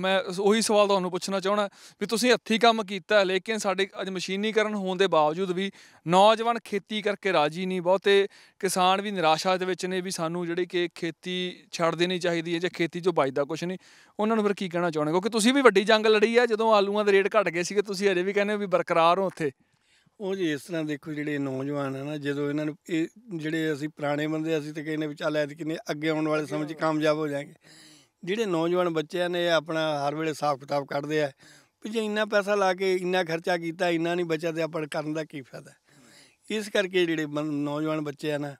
ਮੈਂ ਉਹੀ ਸਵਾਲ ਤੁਹਾਨੂੰ ਪੁੱਛਣਾ ਚਾਹਣਾ ਵੀ ਤੁਸੀਂ ਹੱਥੀ ਕੰਮ ਕੀਤਾ ਲੇਕਿਨ ਸਾਡੇ ਅੱਜ ਮਸ਼ੀਨੀਕਰਨ ਹੋਣ ਦੇ ਬਾਵਜੂਦ ਵੀ ਨੌਜਵਾਨ ਖੇਤੀ ਕਰਕੇ ਰਾਜੀ ਨਹੀਂ ਬਹੁਤੇ ਕਿਸਾਨ ਵੀ ਨਿਰਾਸ਼ਾ ਦੇ ਵਿੱਚ ਨੇ ਵੀ ਸਾਨੂੰ ਜਿਹੜੇ ਕਿ ਖੇਤੀ ਛੱਡ ਦੇਣੀ ਚਾਹੀਦੀ ਹੈ ਜੇ ਖੇਤੀ ਜੋ ਬਚਦਾ ਕੁਝ ਨਹੀਂ ਉਹਨਾਂ ਨੂੰ ਫਿਰ ਕੀ ਕਹਿਣਾ ਚਾਹੁੰਦੇ ਕਿਉਂਕਿ ਤੁਸੀਂ ਵੀ ਵੱਡੀ ਜੰਗ ਲੜੀ ਹੈ ਜਦੋਂ ਆਲੂਆਂ ਦੇ ਰੇਟ ਘਟ ਗਏ ਸੀਗੇ ਤੁਸੀਂ ਅਜੇ ਵੀ ਕਹਿੰਦੇ ਹੋ ਵੀ ਬਰਕਰਾਰ ਹੋ ਉੱਥੇ ਉਹ ਜੀ ਇਸ ਤਰ੍ਹਾਂ ਦੇਖੋ ਜਿਹੜੇ ਨੌਜਵਾਨ ਹਨ ਨਾ ਜਦੋਂ ਇਹਨਾਂ ਨੂੰ ਇਹ ਜਿਹੜੇ ਅਸੀਂ ਪੁਰਾਣੇ ਬੰਦੇ ਅਸੀਂ ਤਾਂ ਕਹਿੰਦੇ ਵੀ ਚੱਲ ਐਤਕੀ ਨੇ ਅੱਗੇ ਆਉਣ ਵਾਲੇ ਸਮੇਂ 'ਚ ਕਾਮਯਾਬ ਹੋ ਜਾਣਗੇ ਜਿਹੜੇ ਨੌਜਵਾਨ ਬੱਚਿਆਂ ਨੇ ਆਪਣਾ ਹਰ ਵੇਲੇ ਸਾਫ ਕਿਤਾਬ ਕੱਢਦੇ ਆ ਵੀ ਜੇ ਇੰਨਾ ਪੈਸਾ ਲਾ ਕੇ ਇੰਨਾ ਖਰਚਾ ਕੀਤਾ ਇੰਨਾ ਨਹੀਂ ਬਚਿਆ ਤੇ ਆਪਾਂ ਕਰਨ ਦਾ ਕੀ ਫਾਇਦਾ ਇਸ ਕਰਕੇ ਜਿਹੜੇ ਨੌਜਵਾਨ ਬੱਚੇ ਆ ਨਾ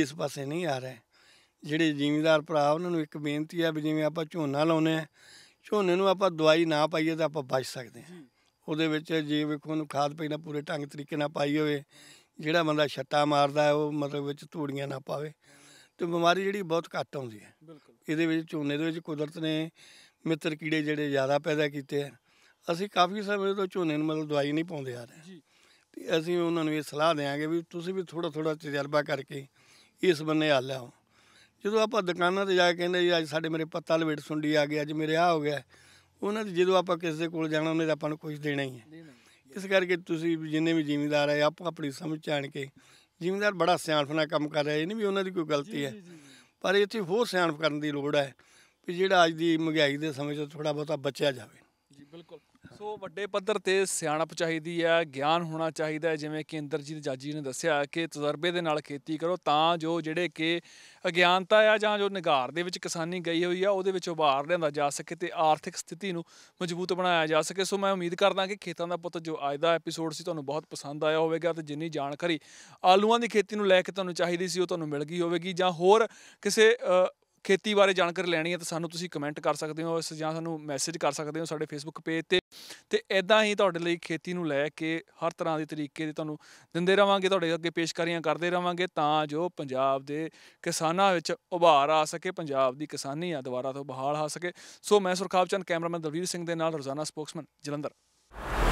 ਇਸ ਪਾਸੇ ਨਹੀਂ ਆ ਰਹੇ ਜਿਹੜੇ ਜ਼ਿਮੀਂਦਾਰ ਭਰਾ ਉਹਨਾਂ ਨੂੰ ਇੱਕ ਬੇਨਤੀ ਆ ਵੀ ਜਿਵੇਂ ਆਪਾਂ ਝੋਨਾ ਲਾਉਨੇ ਆ ਝੋਨੇ ਨੂੰ ਆਪਾਂ ਦਵਾਈ ਨਾ ਪਾਈਏ ਤਾਂ ਆਪਾਂ ਬਚ ਸਕਦੇ ਹਾਂ ਉਹਦੇ ਵਿੱਚ ਜੇ ਵੇਖੋ ਉਹਨੂੰ ਖਾਦ ਪੈਣਾ ਪੂਰੇ ਢੰਗ ਤਰੀਕੇ ਨਾਲ ਪਾਈ ਹੋਵੇ ਜਿਹੜਾ ਬੰਦਾ ਛੱਟਾ ਮਾਰਦਾ ਉਹ ਮਤਲਬ ਵਿੱਚ ਧੂੜੀਆਂ ਨਾ ਪਾਵੇ ਤੇ ਬਿਮਾਰੀ ਜਿਹੜੀ ਬਹੁਤ ਘੱਟ ਆਉਂਦੀ ਹੈ ਇਹਦੇ ਵਿੱਚ ਝੋਨੇ ਦੇ ਵਿੱਚ ਕੁਦਰਤ ਨੇ ਮਿੱਤਰ ਕੀੜੇ ਜਿਹੜੇ ਜ਼ਿਆਦਾ ਪੈਦਾ ਕੀਤੇ ਆ ਅਸੀਂ ਕਾਫੀ ਸਮੇਂ ਤੋਂ ਝੋਨੇ ਨੂੰ ਮਤਲਬ ਦਵਾਈ ਨਹੀਂ ਪਾਉਂਦੇ ਆ ਰਹੇ ਤੇ ਅਸੀਂ ਉਹਨਾਂ ਨੂੰ ਇਹ ਸਲਾਹ ਦੇਵਾਂਗੇ ਵੀ ਤੁਸੀਂ ਵੀ ਥੋੜਾ ਥੋੜਾ ਤਜਰਬਾ ਕਰਕੇ ਇਸ ਬੰਨੇ ਆ ਲਿਆਓ ਜਦੋਂ ਆਪਾਂ ਦੁਕਾਨਾਂ ਤੇ ਜਾ ਕੇ ਕਹਿੰਦੇ ਜੀ ਅੱਜ ਸਾਡੇ ਮੇਰੇ ਪੱਤਾ ਲਵੇਟ ਸੁੰਡੀ ਆ ਗਈ ਅੱਜ ਮੇਰੇ ਆ ਹੋ ਗਿਆ ਉਹਨਾਂ ਦੇ ਜਦੋਂ ਆਪਾਂ ਕਿਸੇ ਦੇ ਕੋਲ ਜਾਣਾ ਉਹਨੇ ਤਾਂ ਆਪਾਂ ਨੂੰ ਕੁਝ ਦੇਣਾ ਹੀ ਹੈ ਇਸ ਕਰਕੇ ਤੁਸੀਂ ਜਿੰਨੇ ਵੀ ਜ਼ਿਮੀਂਦਾਰ ਹੈ ਆਪ ਆਪਣੀ ਸਮਝ ਚਾਣ ਕੇ ਜ਼ਿਮੀਂਦਾਰ ਬੜਾ ਸਿਆਣਪ ਨਾਲ ਕੰਮ ਕਰ ਰਿਹਾ ਇਹ ਨਹੀਂ ਵੀ ਉਹਨਾਂ ਦੀ ਕੋਈ ਗਲਤੀ ਹੈ ਪਰ ਇੱਥੇ ਹੋਰ ਸਿਆਣਪ ਕਰਨ ਦੀ ਲੋੜ ਹੈ ਵੀ ਜਿਹੜਾ ਅੱਜ ਦੀ ਮਹਿੰਗਾਈ ਦੇ ਸਮੇਂ 'ਚ ਥੋੜਾ ਬਹੁਤਾ ਬਚਿਆ ਜਾਵੇ ਜੀ ਬਿਲਕੁਲ ਸੋ ਵੱਡੇ ਪੱਧਰ ਤੇ ਸਿਆਣਪ ਚਾਹੀਦੀ ਹੈ ਗਿਆਨ ਹੋਣਾ ਚਾਹੀਦਾ ਹੈ ਜਿਵੇਂ ਕਿ ਇੰਦਰਜੀਤ ਜਾਜੀ ਨੇ ਦੱਸਿਆ ਕਿ ਤਜਰਬੇ ਦੇ ਨਾਲ ਖੇਤੀ ਕਰੋ ਤਾਂ ਜੋ ਜਿਹੜੇ ਕਿ ਅਗਿਆਨਤਾ ਆ ਜਾਂ ਜੋ ਨਿਗਾਰ ਦੇ ਵਿੱਚ ਕਿਸਾਨੀ ਗਈ ਹੋਈ ਆ ਉਹਦੇ ਵਿੱਚ ਉਭਾਰ ਲਿਆਂਦਾ ਜਾ ਸਕੇ ਤੇ ਆਰਥਿਕ ਸਥਿਤੀ ਨੂੰ ਮਜ਼ਬੂਤ ਬਣਾਇਆ ਜਾ ਸਕੇ ਸੋ ਮੈਂ ਉਮੀਦ ਕਰਦਾ ਕਿ ਖੇਤਾਂ ਦਾ ਪੁੱਤ ਜੋ ਅੱਜ ਦਾ ਐਪੀਸੋਡ ਸੀ ਤੁਹਾਨੂੰ ਬਹੁਤ ਪਸੰਦ ਆਇਆ ਹੋਵੇਗਾ ਤੇ ਜਿੰਨੀ ਜਾਣਕਾਰੀ ਆਲੂਆਂ ਦੀ ਖੇਤੀ ਨੂੰ ਲੈ ਕੇ ਤੁਹਾਨੂੰ ਚਾਹੀਦੀ ਸੀ ਉਹ ਤੁਹਾਨੂੰ ਮਿਲ ਗਈ ਹੋਵੇਗੀ ਜਾਂ ਹੋਰ ਕਿਸੇ ਖੇਤੀ ਬਾਰੇ ਜਾਣਕਾਰੀ ਲੈਣੀ ਹੈ ਤਾਂ ਸਾਨੂੰ ਤੁਸੀਂ ਕਮੈਂਟ ਕਰ ਸਕਦੇ ਹੋ ਇਸ ਜਾਂ ਸਾਨੂੰ ਮੈਸੇਜ ਕਰ ਸਕਦੇ ਹੋ ਸਾਡੇ ਫੇਸਬੁੱਕ ਪੇਜ ਤੇ ਤੇ ਐਦਾਂ ਹੀ ਤੁਹਾਡੇ ਲਈ ਖੇਤੀ ਨੂੰ ਲੈ ਕੇ ਹਰ ਤਰ੍ਹਾਂ ਦੇ ਤਰੀਕੇ ਦੇ ਤੁਹਾਨੂੰ ਦਿੰਦੇ ਰਵਾਂਗੇ ਤੁਹਾਡੇ ਅੱਗੇ ਪੇਸ਼ਕਾਰੀਆਂ ਕਰਦੇ ਰਵਾਂਗੇ ਤਾਂ ਜੋ ਪੰਜਾਬ ਦੇ ਕਿਸਾਨਾਂ ਵਿੱਚ ਉਭਾਰ ਆ ਸਕੇ ਪੰਜਾਬ ਦੀ ਕਿਸਾਨੀ ਆ ਦੁਬਾਰਾ ਤੋਂ ਬਹਾਲ ਆ ਸਕੇ ਸੋ ਮੈਂ ਸੁਰਖਾਬ ਚੰਦ ਕੈਮਰਾਮੈਨ ਦਲਵੀਰ ਸਿੰਘ ਦੇ ਨਾਲ ਰੋਜ਼ਾਨਾ ਸਪੋਕਸਮੈਨ ਜਲੰਧਰ